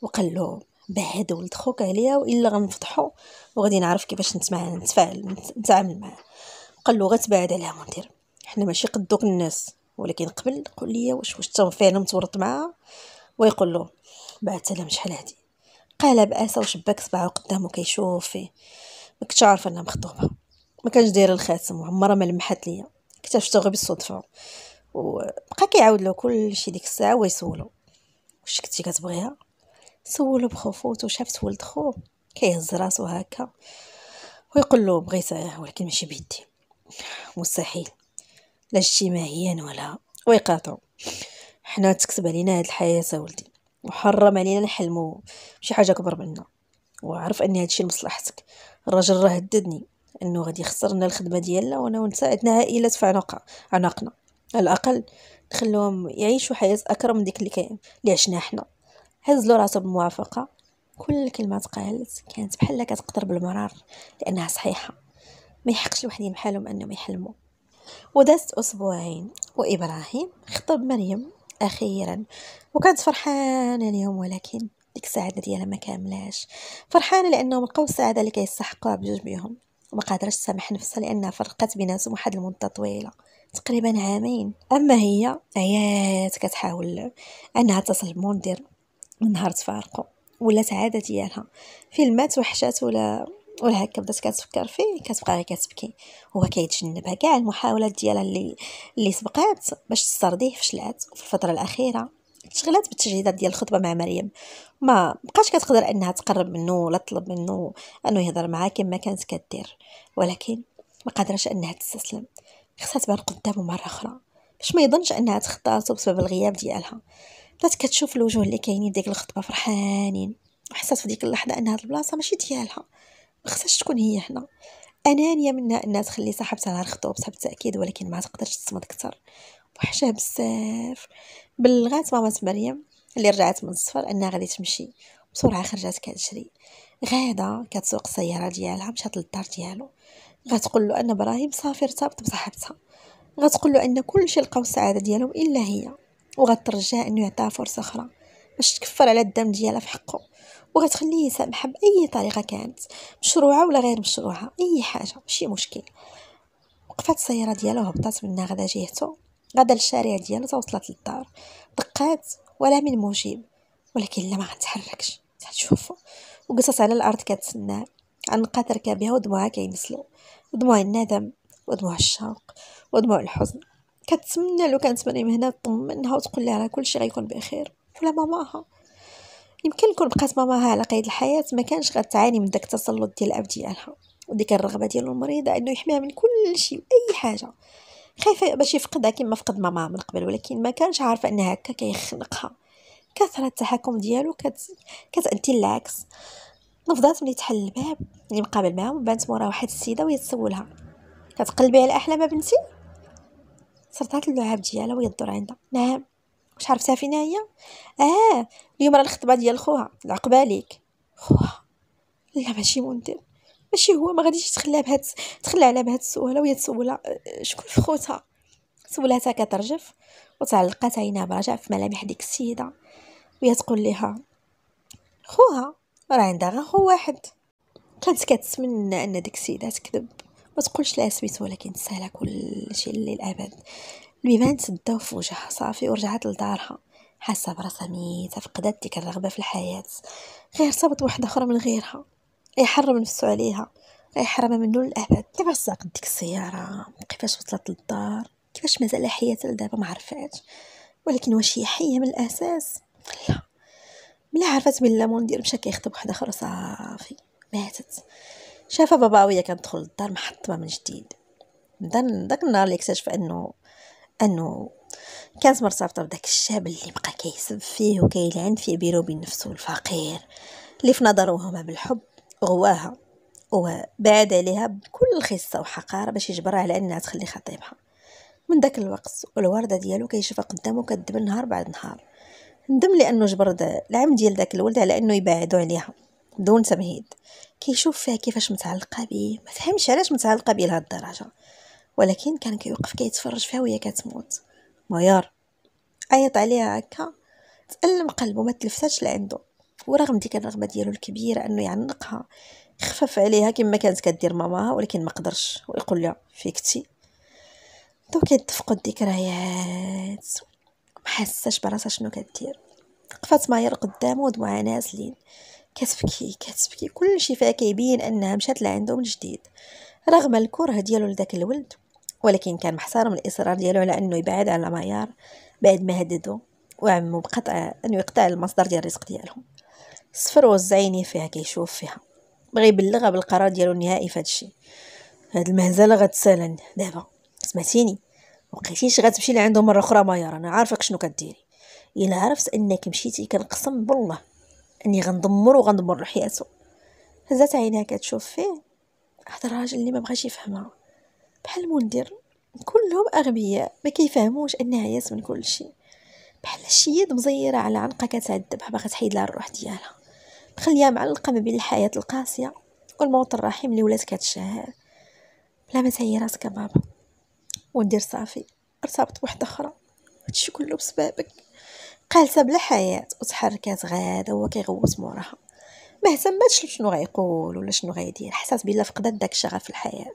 Speaker 1: وقال له بعد ولد خوك عليا والا غنفضحو وغادي نعرف كيفاش نتمع نتفاعل نتعامل معاه قال له غتبعد عليها وندير حنا ماشي قد دوك الناس ولكن قبل قول لي واش واش انت فعلا متورط معاها ويقول له بعت لها شحال هادي قال بأسى وشباك صباعو قدامو كيشوف فيه ما كنتش عارفه انها مخطوبه ما كانش دايره الخاتم وعمرها ما لمحات ليا اكتشفته غير بالصدفه وبقى كيعاود له كل شيء ديك الساعه ويسولو واش كنتي كتبغيها سولو بخفوت وشافت ولد خو كيهز راسو هكا ويقول له بغيتها ولكن ماشي بيدي مستحيل لا اجتماعيا ولا ويقاطعو حنا تكتب علينا هاد الحياه ولدي وحرم علينا نحلمو شي حاجه كبر منا وعرف ان هادشي لمصلحتك الراجل راه هددني انه غادي يخسرنا الخدمه ديالنا وانا ونساعدنا عائلات في عنق عنقنا على الاقل نخلوهم يعيشوا حياه اكرم من ديك اللي كاين اللي عشناها حنا هزلوا راسه بالموافقه كل الكلمات قالت كانت بحال كتقدر بالمرار لانها صحيحه ما يحقش لوحدين بحالهم انهم يحلموا ودازت اسبوعين وابراهيم خطب مريم اخيرا وكانت فرحانه اليوم ولكن ديك السعاده ديالها ما كاملاش فرحانه لانهم لقاو السعاده اللي كيستحقوها بجوج بيهم وما قادرش تسامح نفسها لانها فرقت بيناتهم واحد المده طويله تقريبا عامين اما هي عيات كتحاول انها تصل بمندير من نهار تفارقوا ولات عاده ديالها فيلم ما توحشات ولا ولا هكا بدات كتفكر فيه كتبقى غير كتبكي هو كيتجنبها كاع المحاولات ديالها اللي اللي سبقات باش تسرديه فشلات وفي الفتره الاخيره شغلات بالتجهيزات ديال الخطبه مع مريم ما بقاش كتقدر انها تقرب منه ولا تطلب منه انه يهضر معها كما كانت كدير ولكن ما قادرش انها تستسلم خصها تبان قدامه مره اخرى باش ما يظنش انها تخطاتو بسبب الغياب ديالها بدات كتشوف الوجوه اللي كاينين ديك الخطبه فرحانين وحسات في ديك اللحظه ان هاد البلاصه ماشي ديالها ما خصهاش تكون هي هنا انانيه منها انها تخلي صاحبتها نهار خطوبتها بالتاكيد ولكن ما تقدرش تصمد اكثر وحشاه بزاف بلغات ماما مريم اللي رجعت من السفر انها غادي تمشي بسرعه خرجات كتجري غاده كتسوق السياره ديالها مشات للدار ديالو غتقول له ان ابراهيم صافي ارتبط بصاحبتها غتقول له ان كلشي لقاو السعاده ديالهم الا هي وغترجاه انه يعطيها فرصه اخرى باش تكفر على الدم ديالها في حقه وغتخليه يسامح باي طريقه كانت مشروعه ولا غير مشروعه اي حاجه ماشي مشكل وقفات السياره ديالو هبطات منها غدا جهته غدا الشارع ديالو توصلت للدار دقات ولا من مجيب ولكن لا ما غتحركش تشوفو وقصص على الارض عن عنقات ركابها ودموعها كينسلو ودموع الندم ودموع الشوق ودموع الحزن كتمنى لو كانت مريم هنا تطمنها وتقول لها راه كلشي غيكون بخير ولا ماماها يمكن كون بقات ماماها على قيد الحياه ما كانش غتعاني من داك التسلط ديال الاب ديالها وديك الرغبه ديالو المريضه انه يحميها من كل شيء اي حاجه خايفه باش يفقدها كما فقد ماما من قبل ولكن ما كانش عارفه ان هكا كيخنقها كثره التحكم ديالو كت... كتادي العكس نفضات ملي تحل الباب ملي مقابل معاهم بانت مورا واحد السيده وهي تسولها كتقلبي على احلام بنتي صرتات اللعاب ديالها وهي الدور عندها نعم واش عرفتها فينا هي اه اليوم راه الخطبه ديال خوها العقبه ليك خوها لا ماشي مندير ماشي هو ما غاديش يتخلى بهاد تخلى على بهاد السؤاله وهي تسولها آه، شكون في خوتها سولاتها كترجف وتعلقات عينها براجع في ملامح ديك السيده وهي تقول لها خوها راه عندها غير خو واحد كانت كتمنى ان ديك السيده تكذب ما تقولش لها سميتو ولكن تسالا كلشي للابد البيبان تداو في وجهها صافي ورجعت لدارها حاسه براسها ميته فقدت ديك الرغبه في الحياه غير صابت واحده اخرى من غيرها يحرم نفسو عليها يحرم منو للابد كيفاش ساقت ديك السياره كيفاش وصلت للدار كيفاش مازال حيه لدابا ما عرفاتش ولكن واش هي حيه من الاساس لا ملي عرفت بلي ديال مشى كيخطب واحد اخر صافي ماتت شافها باباويه كتدخل للدار محطمه من جديد بدا داك النهار اللي اكتشف انه انه كانت مرتبطه بداك الشاب اللي بقى كيسب فيه وكيلعن فيه بيرو بين نفسه الفقير اللي في نظره هما بالحب غواها وبعد عليها بكل خصة وحقارة باش يجبرها على أنها تخلي خطيبها من داك الوقت والوردة ديالو كيشوفها قدامو كدب نهار بعد نهار ندم لأنه جبر العم ديال داك الولد على أنه يبعدو عليها بدون تمهيد كيشوف فيها كيفاش متعلقة بيه ما فهمش علاش متعلقة بيه لهاد الدرجة ولكن كان كيوقف كيتفرج فيها وهي كتموت ميار عيط عليها هكا تألم قلبه ما تلفتش لعندو ورغم ديك الرغبه ديالو الكبيره انه يعنقها خفف عليها كما كانت كدير ماماها ولكن ما قدرش ويقول لها فيكتي بداو كيتفقوا الذكريات ما حاسش براسها شنو كدير وقفات معايا قدامه ودموعها نازلين كتبكي كتبكي كلشي فيها كيبين انها مشات لعندو من جديد رغم الكره ديالو لذاك الولد ولكن كان محصار من الاصرار ديالو على انه يبعد على مايار بعد ما هددو وعمو بقطع انه يقطع المصدر ديال الرزق ديالهم صفر وزعيني فيها كيشوف فيها بغى يبلغها بالقرار ديالو النهائي فهاد الشيء هاد المهزله غتسالا دابا سمعتيني مبقيتيش غتمشي لعندو مره اخرى مايار انا عارفك شنو كديري الا عرفت انك مشيتي كنقسم بالله اني غندمر وغندمر حياته هزات عينيها كتشوف فيه هذا الراجل اللي ما بغاش يفهمها بحال المندير كلهم اغبياء ما كيفهموش انها ياس من كل شيء بحال الشيد مزيره على عنقه كتعذبها باغا تحيد لها الروح ديالها خليها معلقة ما بين الحياة القاسية والموت الرحيم اللي ولات كتشاهد بلا ما تهي راسك بابا ودير صافي ارتبط بوحدة أخرى هادشي كله بسبابك قالت بلا حياة وتحركات غادا وهو كيغوت موراها ما اهتماتش شنو غيقول ولا شنو غيدير حسات بلا فقدت داك الشغف في الحياة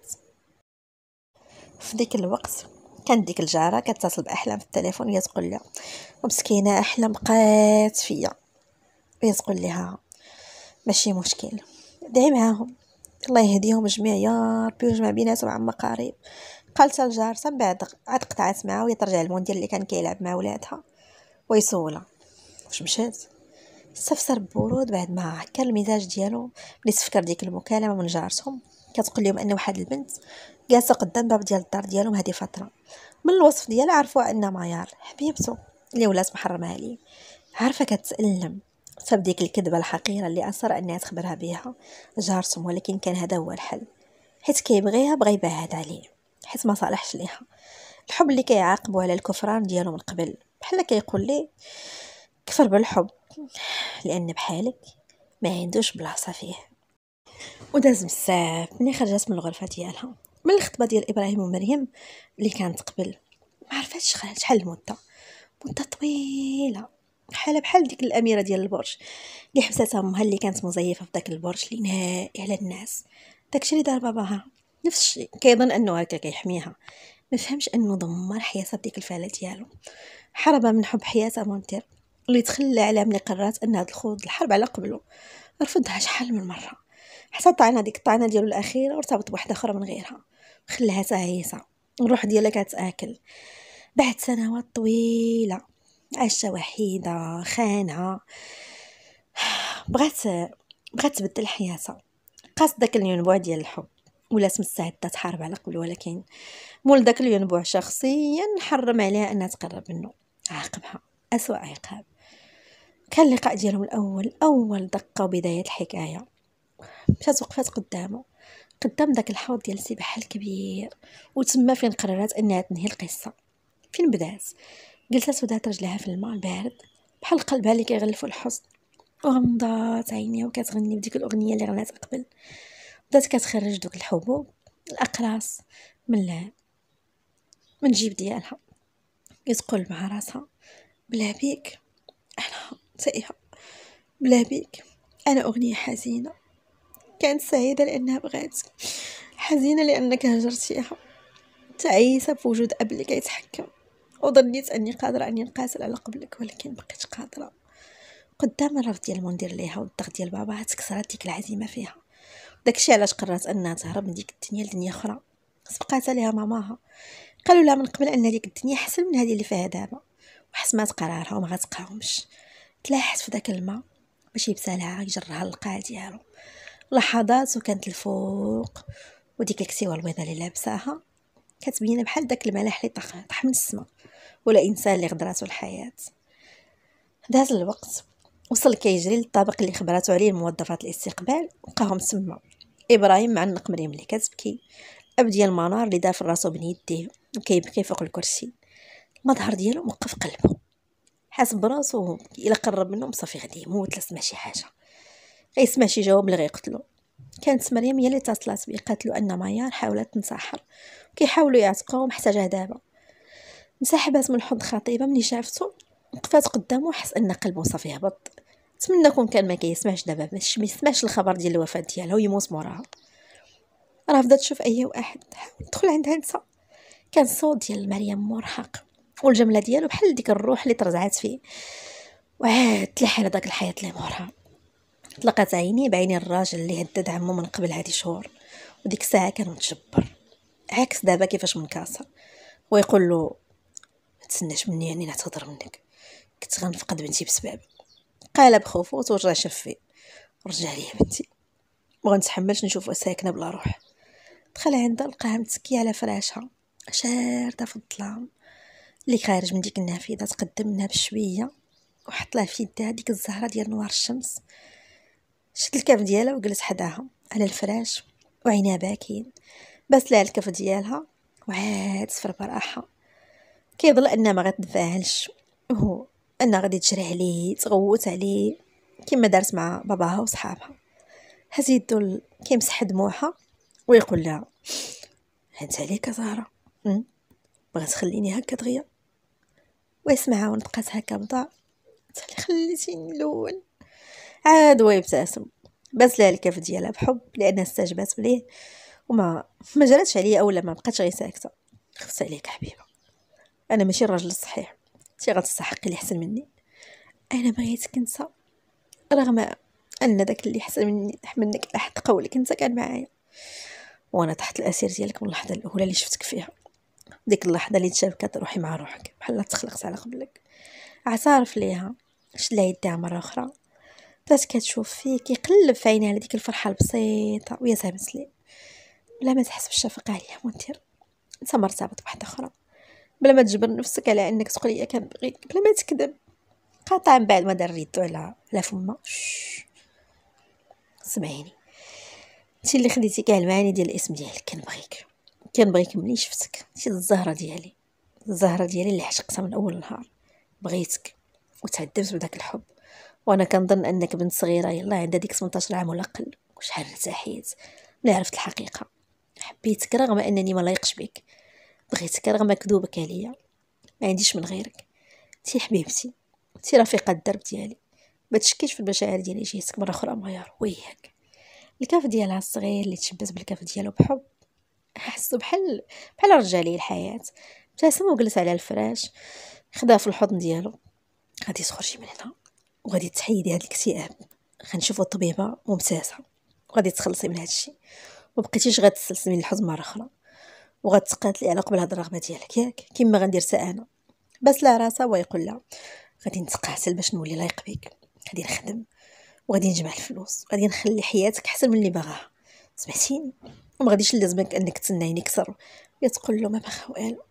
Speaker 1: في ديك الوقت كانت ديك الجاره كتصل باحلام في التليفون هي تقول لها مسكينه احلام بقات فيا هي تقول لها ماشي مشكل دعي معاهم الله يهديهم جميع يا ربي ويجمع بيناتهم عما قريب قالت لجارتها من بعد عاد قطعات معاه ويترجع ترجع اللي كان كيلعب مع ولادها ويسولها واش مشات استفسر ببرود بعد ما عكر المزاج ديالو ملي تفكر ديك المكالمه من جارتهم كتقول لهم ان واحد البنت جالسه قدام باب ديال الدار ديالهم هذه فتره من الوصف ديالها عرفوا انها مايار حبيبته اللي ولات محرمه عليه عارفه كتألم بسبب ديك الكذبة الحقيرة اللي أصر أنها تخبرها بها جارتهم ولكن كان هذا هو الحل حيت كيبغيها بغا يبعد عليه حيت ما صالحش ليها الحب اللي كيعاقبو على الكفران ديالو من قبل بحال كيقول لي كفر بالحب لان بحالك ما عندوش بلاصه فيه وداز بزاف ملي خرجت من الغرفه ديالها من الخطبه ديال ابراهيم ومريم اللي كانت قبل ما عرفتش شحال المده مده طويله حاله بحال ديك الاميره ديال البرج اللي حبساتها امها اللي كانت مزيفه في داك البرج اللي نهائي على الناس داكشي اللي دار باباها نفس الشيء كيظن انه هكا كيحميها ما فهمش انه دمر حياتها بديك الفعله ديالو حربه من حب حياتها مونتير اللي تخلى على ملي قررت انها تخوض الحرب على قبله رفضها شحال من مره حتى طعنه ديك الطعنه ديالو الاخيره وارتبط بوحده اخرى من غيرها خلاها تعيسه الروح ديالها كتاكل بعد سنوات طويله عايشة وحيدة خانعة بغات بغات تبدل حياتها قاس داك الينبوع ديال الحب ولات مستعده تحارب على قبل ولكن مول داك الينبوع شخصيا حرم عليها انها تقرب منه عاقبها اسوا عقاب كان اللقاء ديالهم الاول اول دقه وبدايه الحكايه مشات وقفات قدامه قدام داك الحوض ديال سي بحال كبير وتما فين قررت انها تنهي القصه فين بدات جلسات ودات رجلها في الماء البارد بحال قلبها اللي كيغلفو الحصن وغمضات عينيها وكتغني بديك الاغنيه اللي غنات قبل بدات كتخرج دوك الحبوب الاقراص من من جيب ديالها كتقول مع راسها بلا بيك انا تائهه بلا بيك انا اغنيه حزينه كانت سعيده لانها بغات حزينه لانك هجرتيها تعيسه بوجود اب اللي كيتحكم وظنيت اني قادره اني نقاتل على قبلك ولكن بقيت قادره قدام الرف ديال المندير ليها والضغط ديال بابا تكسرات ديك العزيمه فيها داكشي علاش قررت انها تهرب من ديك الدنيا لدنيا اخرى سبقات عليها ماماها قالوا لها من قبل ان ديك الدنيا احسن من هذه اللي فيها دابا وحسمات قرارها وما غتقاومش تلاحت في داك الماء باش يبسالها يجرها للقاع ديالو لحظات وكانت الفوق وديك الكسيوه البيضاء اللي لابساها كتبين بحال داك الملاح اللي طاح من السما ولا انسان اللي غدراتو الحياه داز الوقت وصل كيجري للطابق اللي خبراتو عليه الموظفات الاستقبال وقاهم تما ابراهيم معنق مريم اللي كتبكي الاب ديال المنار اللي دافر راسو بين يديه وكيبكي فوق الكرسي المظهر ديالو موقف قلبه حاس براسو الا قرب منهم صافي غادي يموت لا سمع شي حاجه غيسمع شي جواب اللي غيقتلو كانت مريم هي اللي اتصلات بيه قالت له ان ميار حاولت تنصحر كيحاولوا يعتقوهم حتى جا دابا مسحبات من حضن خطيبه ملي شافتو وقفات قدامو وحس ان قلبو صافي هبط نتمنى كون كان ما كيسمعش دابا باش ما يسمعش الخبر ديال الوفاه ديالها ويموت موراها رافضه تشوف اي واحد تدخل عندها انت كان الصوت ديال مريم مرهق والجمله ديالو بحال ديك الروح اللي ترزعات فيه وعاد على داك الحياه اللي مورها طلقت عيني بعيني الراجل اللي هدد عمو من قبل هادي شهور وديك الساعه كان متجبر عكس دابا كيفاش منكسر ويقول له تسناش مني يعني نعتذر منك كنت غنفقد بنتي بسبب قال بخوفو وترجع شفي رجع ليا بنتي ما غنتحملش نشوفها ساكنه بلا روح دخل عندها لقاها متكيه على فراشها شارده في الظلام اللي خارج من ديك النافذه تقدم منها بشويه وحط لها في يدها ديك الزهره ديال نوار الشمس شد الكاف ديالها وجلس حداها على الفراش وعينها باكين بس لها الكف ديالها وعاد في براحه كيظل انها ما غتنفعلش هو انها غادي تجرح عليه تغوت عليه كما دارت مع باباها وصحابها هز يدو كيمسح دموعها ويقول لها هانت عليك زهرة بغات تخليني هكا دغيا ويسمعها ونبقات هكا بضاع تخلي خليتيني الاول عاد ويبتسم بس لها الكف ديالها بحب لانها استجبت ليه وما ما جراتش عليا اولا ما بقاتش غير ساكته خفت عليك حبيبه انا ماشي الراجل الصحيح انت غتستحقي اللي احسن مني انا بغيتك انت رغم ان داك اللي احسن مني منك احد قولك انت كان معايا وانا تحت الاسير ديالك من اللحظه الاولى اللي شفتك فيها ديك اللحظه اللي تشابكات روحي مع روحك بحال تخلقت على قبلك عصارف ليها شلا يديها مره اخرى بدات كتشوف فيه كيقلب في عينيها على ديك الفرحه البسيطه ويا زعما لي بلا ما تحس بالشفقه عليها منتر انت مرتبط بواحده اخرى بلا ما تجبر نفسك على انك تقول لي كنبغيك بلا ما تكذب قاطع من بعد ما دار على على فما سمعيني انتي اللي خديتي كاع المعاني ديال الاسم ديالك كنبغيك كنبغيك ملي شفتك انتي الزهره ديالي الزهره ديالي اللي عشقتها من اول نهار بغيتك وتعذبت بداك الحب وانا كنظن انك بنت صغيره يلا عندها ديك 18 عام ولا قل وشحال ارتاحيت ملي عرفت الحقيقه حبيتك رغم انني ما لايقش بك بغيتك رغم مكذوبك عليا ما عنديش من غيرك تي حبيبتي تي رفيقه الدرب ديالي ما تشكيش في المشاعر ديالي جيتك مره اخرى مغيار وياك الكاف ديالها الصغير اللي تشبت بالكاف ديالو بحب حسو بحال بحال رجع ليه الحياه ابتسم وجلس على الفراش خداها في الحضن ديالو غادي تخرجي من هنا وغادي تحيدي هاد الاكتئاب غنشوفو الطبيبه ممتازه وغادي تخلصي من هادشي ما بقيتيش غتسلسلي الحزن مره اخرى وغتقاتلي على قبل هاد الرغبه ديالك ياك كيما غندير حتى انا بس لا راسها ويقول لا غادي نتقاتل باش نولي لايق بيك غادي نخدم وغادي نجمع الفلوس غادي نخلي حياتك احسن من اللي باغاها سمعتيني وما غاديش نلزمك انك تسنيني كسر يا تقول له ما باغا والو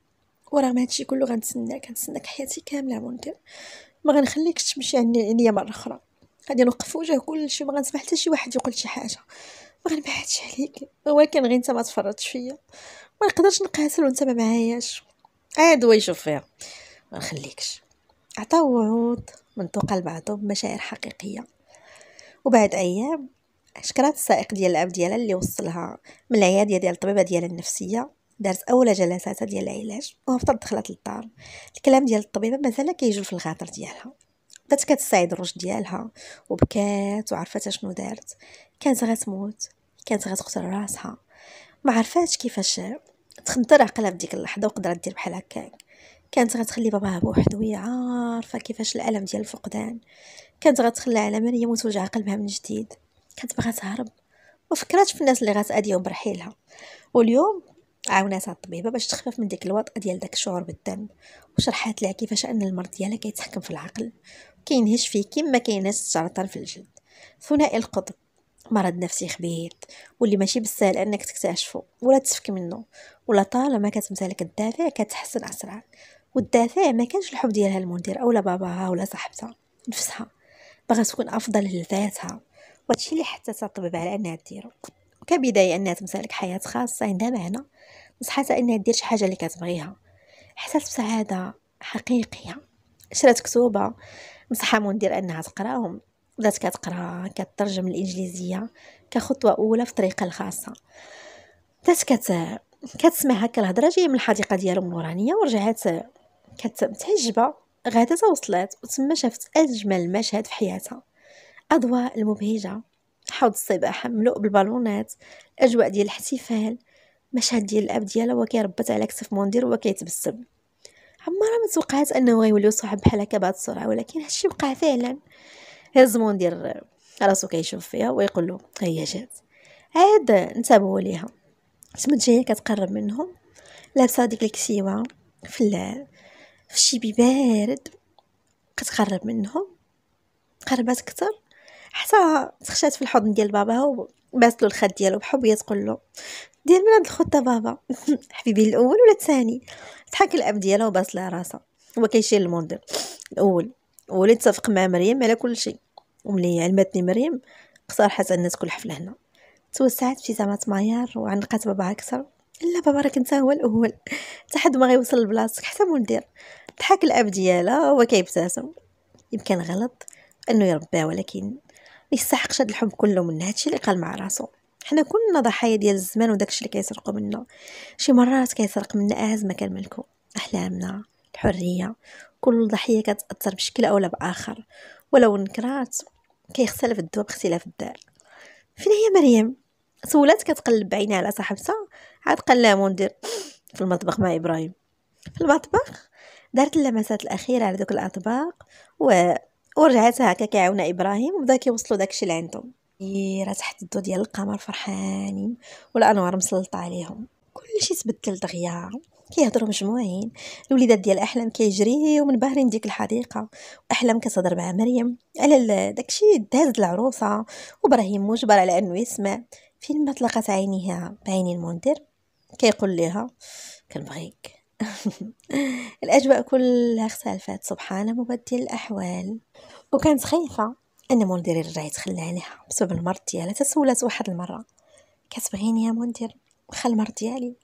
Speaker 1: ورغم هادشي كله غنتسناك غنتسناك حياتي كامله ممكن ما غنخليكش تمشي عني عينيا مره اخرى غادي نوقف وجه كلشي ما غنسمح حتى شي واحد يقول شي حاجه ما غنبعدش عليك ولكن غير انت ما تفرطش فيا ما نقدرش نقاسل وانت ما معاياش عاد هو يشوف فيها ما نخليكش عطاو وعود منطوقة لبعضو بمشاعر حقيقية وبعد أيام شكرات السائق ديال الأب ديالها اللي وصلها من العيادة ديال الطبيبة ديالها النفسية دارت أولى جلساتها ديال العلاج وهبطت دخلت للدار الكلام ديال الطبيبة مازال كيجول في الخاطر ديالها بدات كتساعد الرشد ديالها وبكات وعرفات شنو دارت كانت غتموت كانت غتقتل راسها ما عرفاتش كيفاش تخدر عقلها في ديك اللحظه وقدرت دير بحال هكاك كانت غتخلي باباها بوحدو وهي عارفه كيفاش الالم ديال الفقدان كانت غتخلى على مريم وتوجع قلبها من جديد كانت باغا تهرب وفكرات في الناس اللي غتاديهم برحيلها واليوم عاوناتها الطبيبه باش تخفف من ديك الوطأة ديال داك الشعور بالذنب وشرحات لها كيفاش ان المرض ديالها كيتحكم في العقل وكينهش فيه كما كينهش السرطان في الجلد ثنائي القطب مرض نفسي خبيث واللي ماشي بالسهل انك تكتشفه ولا تفك منه ولا طالما كتمتلك الدافع كتحسن اسرع والدافع ما كانش الحب ديالها المدير اولا باباها ولا صاحبتها نفسها باغا تكون افضل لذاتها وهادشي اللي حتى تطبب على انها ديرو وكبدايه انها تمتلك حياه خاصه عندها معنى نصحتها انها دير شي حاجه اللي كتبغيها احساس بسعاده حقيقيه شرات كتوبه نصحها مندير انها تقراهم بدات كتقرا كترجم الانجليزيه كخطوه اولى في طريقه الخاصه بدات كت كتسمع هكا الهضره جايه من الحديقه ديالو من ورجعت ورجعات كتعجبه غادا وصلت وتما شافت اجمل مشهد في حياتها اضواء المبهجه حوض الصباح مملوء بالبالونات الاجواء ديال الاحتفال مشهد ديال الاب ديالها وهو كيربط على كتف موندير وهو كيتبسم عمرها ما توقعت انه غيوليو صحاب بحال هكا بهاد السرعه ولكن هادشي وقع فعلا الزمون ديال راسو كيشوف فيها ويقول له هي جات عاد انتبهوا ليها تمت جايه كتقرب منهم لابسه ديك الكسيوه في في شي بارد كتقرب منهم قربات كتر حتى تخشات في الحضن ديال باباها وباسلو الخد ديالو بحب هي تقول له دير من هاد الخطه بابا (laughs) حبيبي الاول ولا الثاني ضحك الاب ديالها وباس لها راسها هو كيشير المنظر الاول وليت تصفق مع مريم على كل شيء وملي علمتني مريم اقترحت الناس تكون الحفلة هنا توسعت في زعما معيار وعنقات بابا أكثر لا بابا راك نتا هو الأول حتى حد ما غيوصل لبلاصتك حتى مول دير ضحك الأب ديالها وهو كيبتسم يمكن غلط أنه يربى ولكن ما يستحقش هاد الحب كله من هادشي اللي قال مع راسو حنا كلنا ضحايا ديال الزمان وداكشي اللي كيسرقوا منا شي مرات كيسرق منا اعز ما كان ملكو احلامنا الحريه كل ضحية كتأثر بشكل أو بآخر ولو نكرات كيختلف الدواء باختلاف الدار فين هي مريم سولات كتقلب بعينها على صاحبتها عاد قال لها مندير في المطبخ مع ابراهيم في المطبخ دارت اللمسات الاخيره على دوك الاطباق و... ورجعت هكا كيعاون ابراهيم وبدا كيوصلوا داكشي لعندهم راه تحت الضو ديال القمر فرحانين والانوار مسلطه عليهم كلشي تبدل دغيا كيهضروا مجموعين الوليدات ديال احلام كيجريو من بهرين ديك الحديقه واحلام كتهضر مع مريم على داكشي داز العروسه وابراهيم مجبر على انه يسمع فين ما تلاقات عينيها بعيني المنذر كيقول ليها كنبغيك (laughs) الاجواء كلها اختلفت سبحان مبدل الاحوال وكانت خايفه ان منذر يرجع يتخلى عليها بسبب المرض ديالها تسولت واحد المره كتبغيني يا منذر واخا المرض ديالي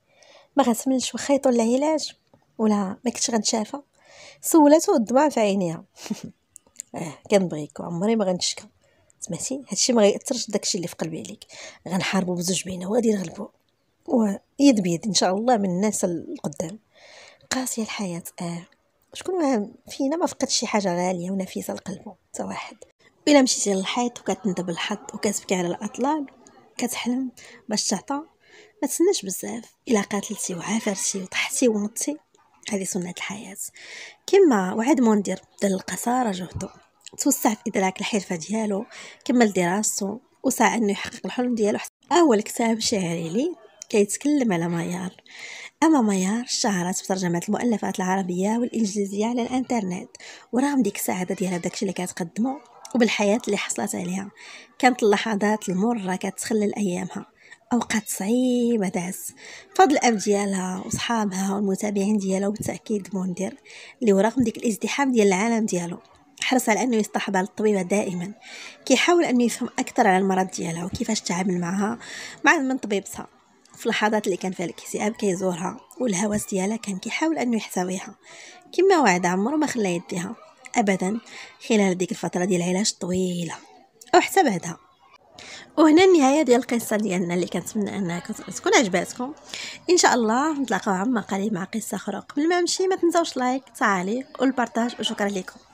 Speaker 1: ما غتملش واخا يطول العلاج ولا ما كنتش غنشافى سولاتو الدمع في عينيها (laughs) اه كنبغيك وعمري ما غنشكى سمعتي هادشي ما غيأثرش داكشي اللي في قلبي عليك غنحاربو بزوج بينا وغادي نغلبو ويد بيد ان شاء الله من الناس القدام قاسيه الحياه اه شكون فينا ما فقدش شي حاجه غاليه ونفيسه لقلبو حتى واحد الا مشيتي للحيط وكتندب الحظ وكتبكي على الاطلال كتحلم باش تعطى ما تسناش بزاف الا قاتلتي وعافرتي وطحتي ونطتي هذه سنة الحياة كما وعد مندير بدل القصارى جهده توسع في إدراك الحرفة ديالو كمل دراسته وسعى أنه يحقق الحلم ديالو أول كتاب شعري لي كيتكلم على ميار أما ميار شهرت بترجمة المؤلفات العربية والإنجليزية على الإنترنت ورغم ديك السعادة ديالها بداكشي اللي كتقدمه وبالحياة اللي حصلت عليها كانت اللحظات المرة كتخلل أيامها أوقات صعيبة داز فضل الأب ديالها وصحابها والمتابعين ديالها وبالتأكيد منذر اللي ورغم ديك الازدحام ديال العالم ديالو حرص على أنه يستحضر على الطبيبة دائما كيحاول أنه يفهم أكثر على المرض ديالها وكيفاش تعامل معها مع من طبيبتها في اللحظات اللي كان فيها الاكتئاب كيزورها والهوس ديالها كان كيحاول انه يحتويها كما وعد عمرو ما خلى يديها ابدا خلال ديك الفتره ديال العلاج طويله او حتى بعدها وهنا النهايه ديال القصه ديالنا اللي كنتمنى انها تكون عجباتكم ان شاء الله نتلاقاو عما قريب مع قصه اخرى قبل ما نمشي ما تنساوش لايك تعليق والبارطاج وشكرا لكم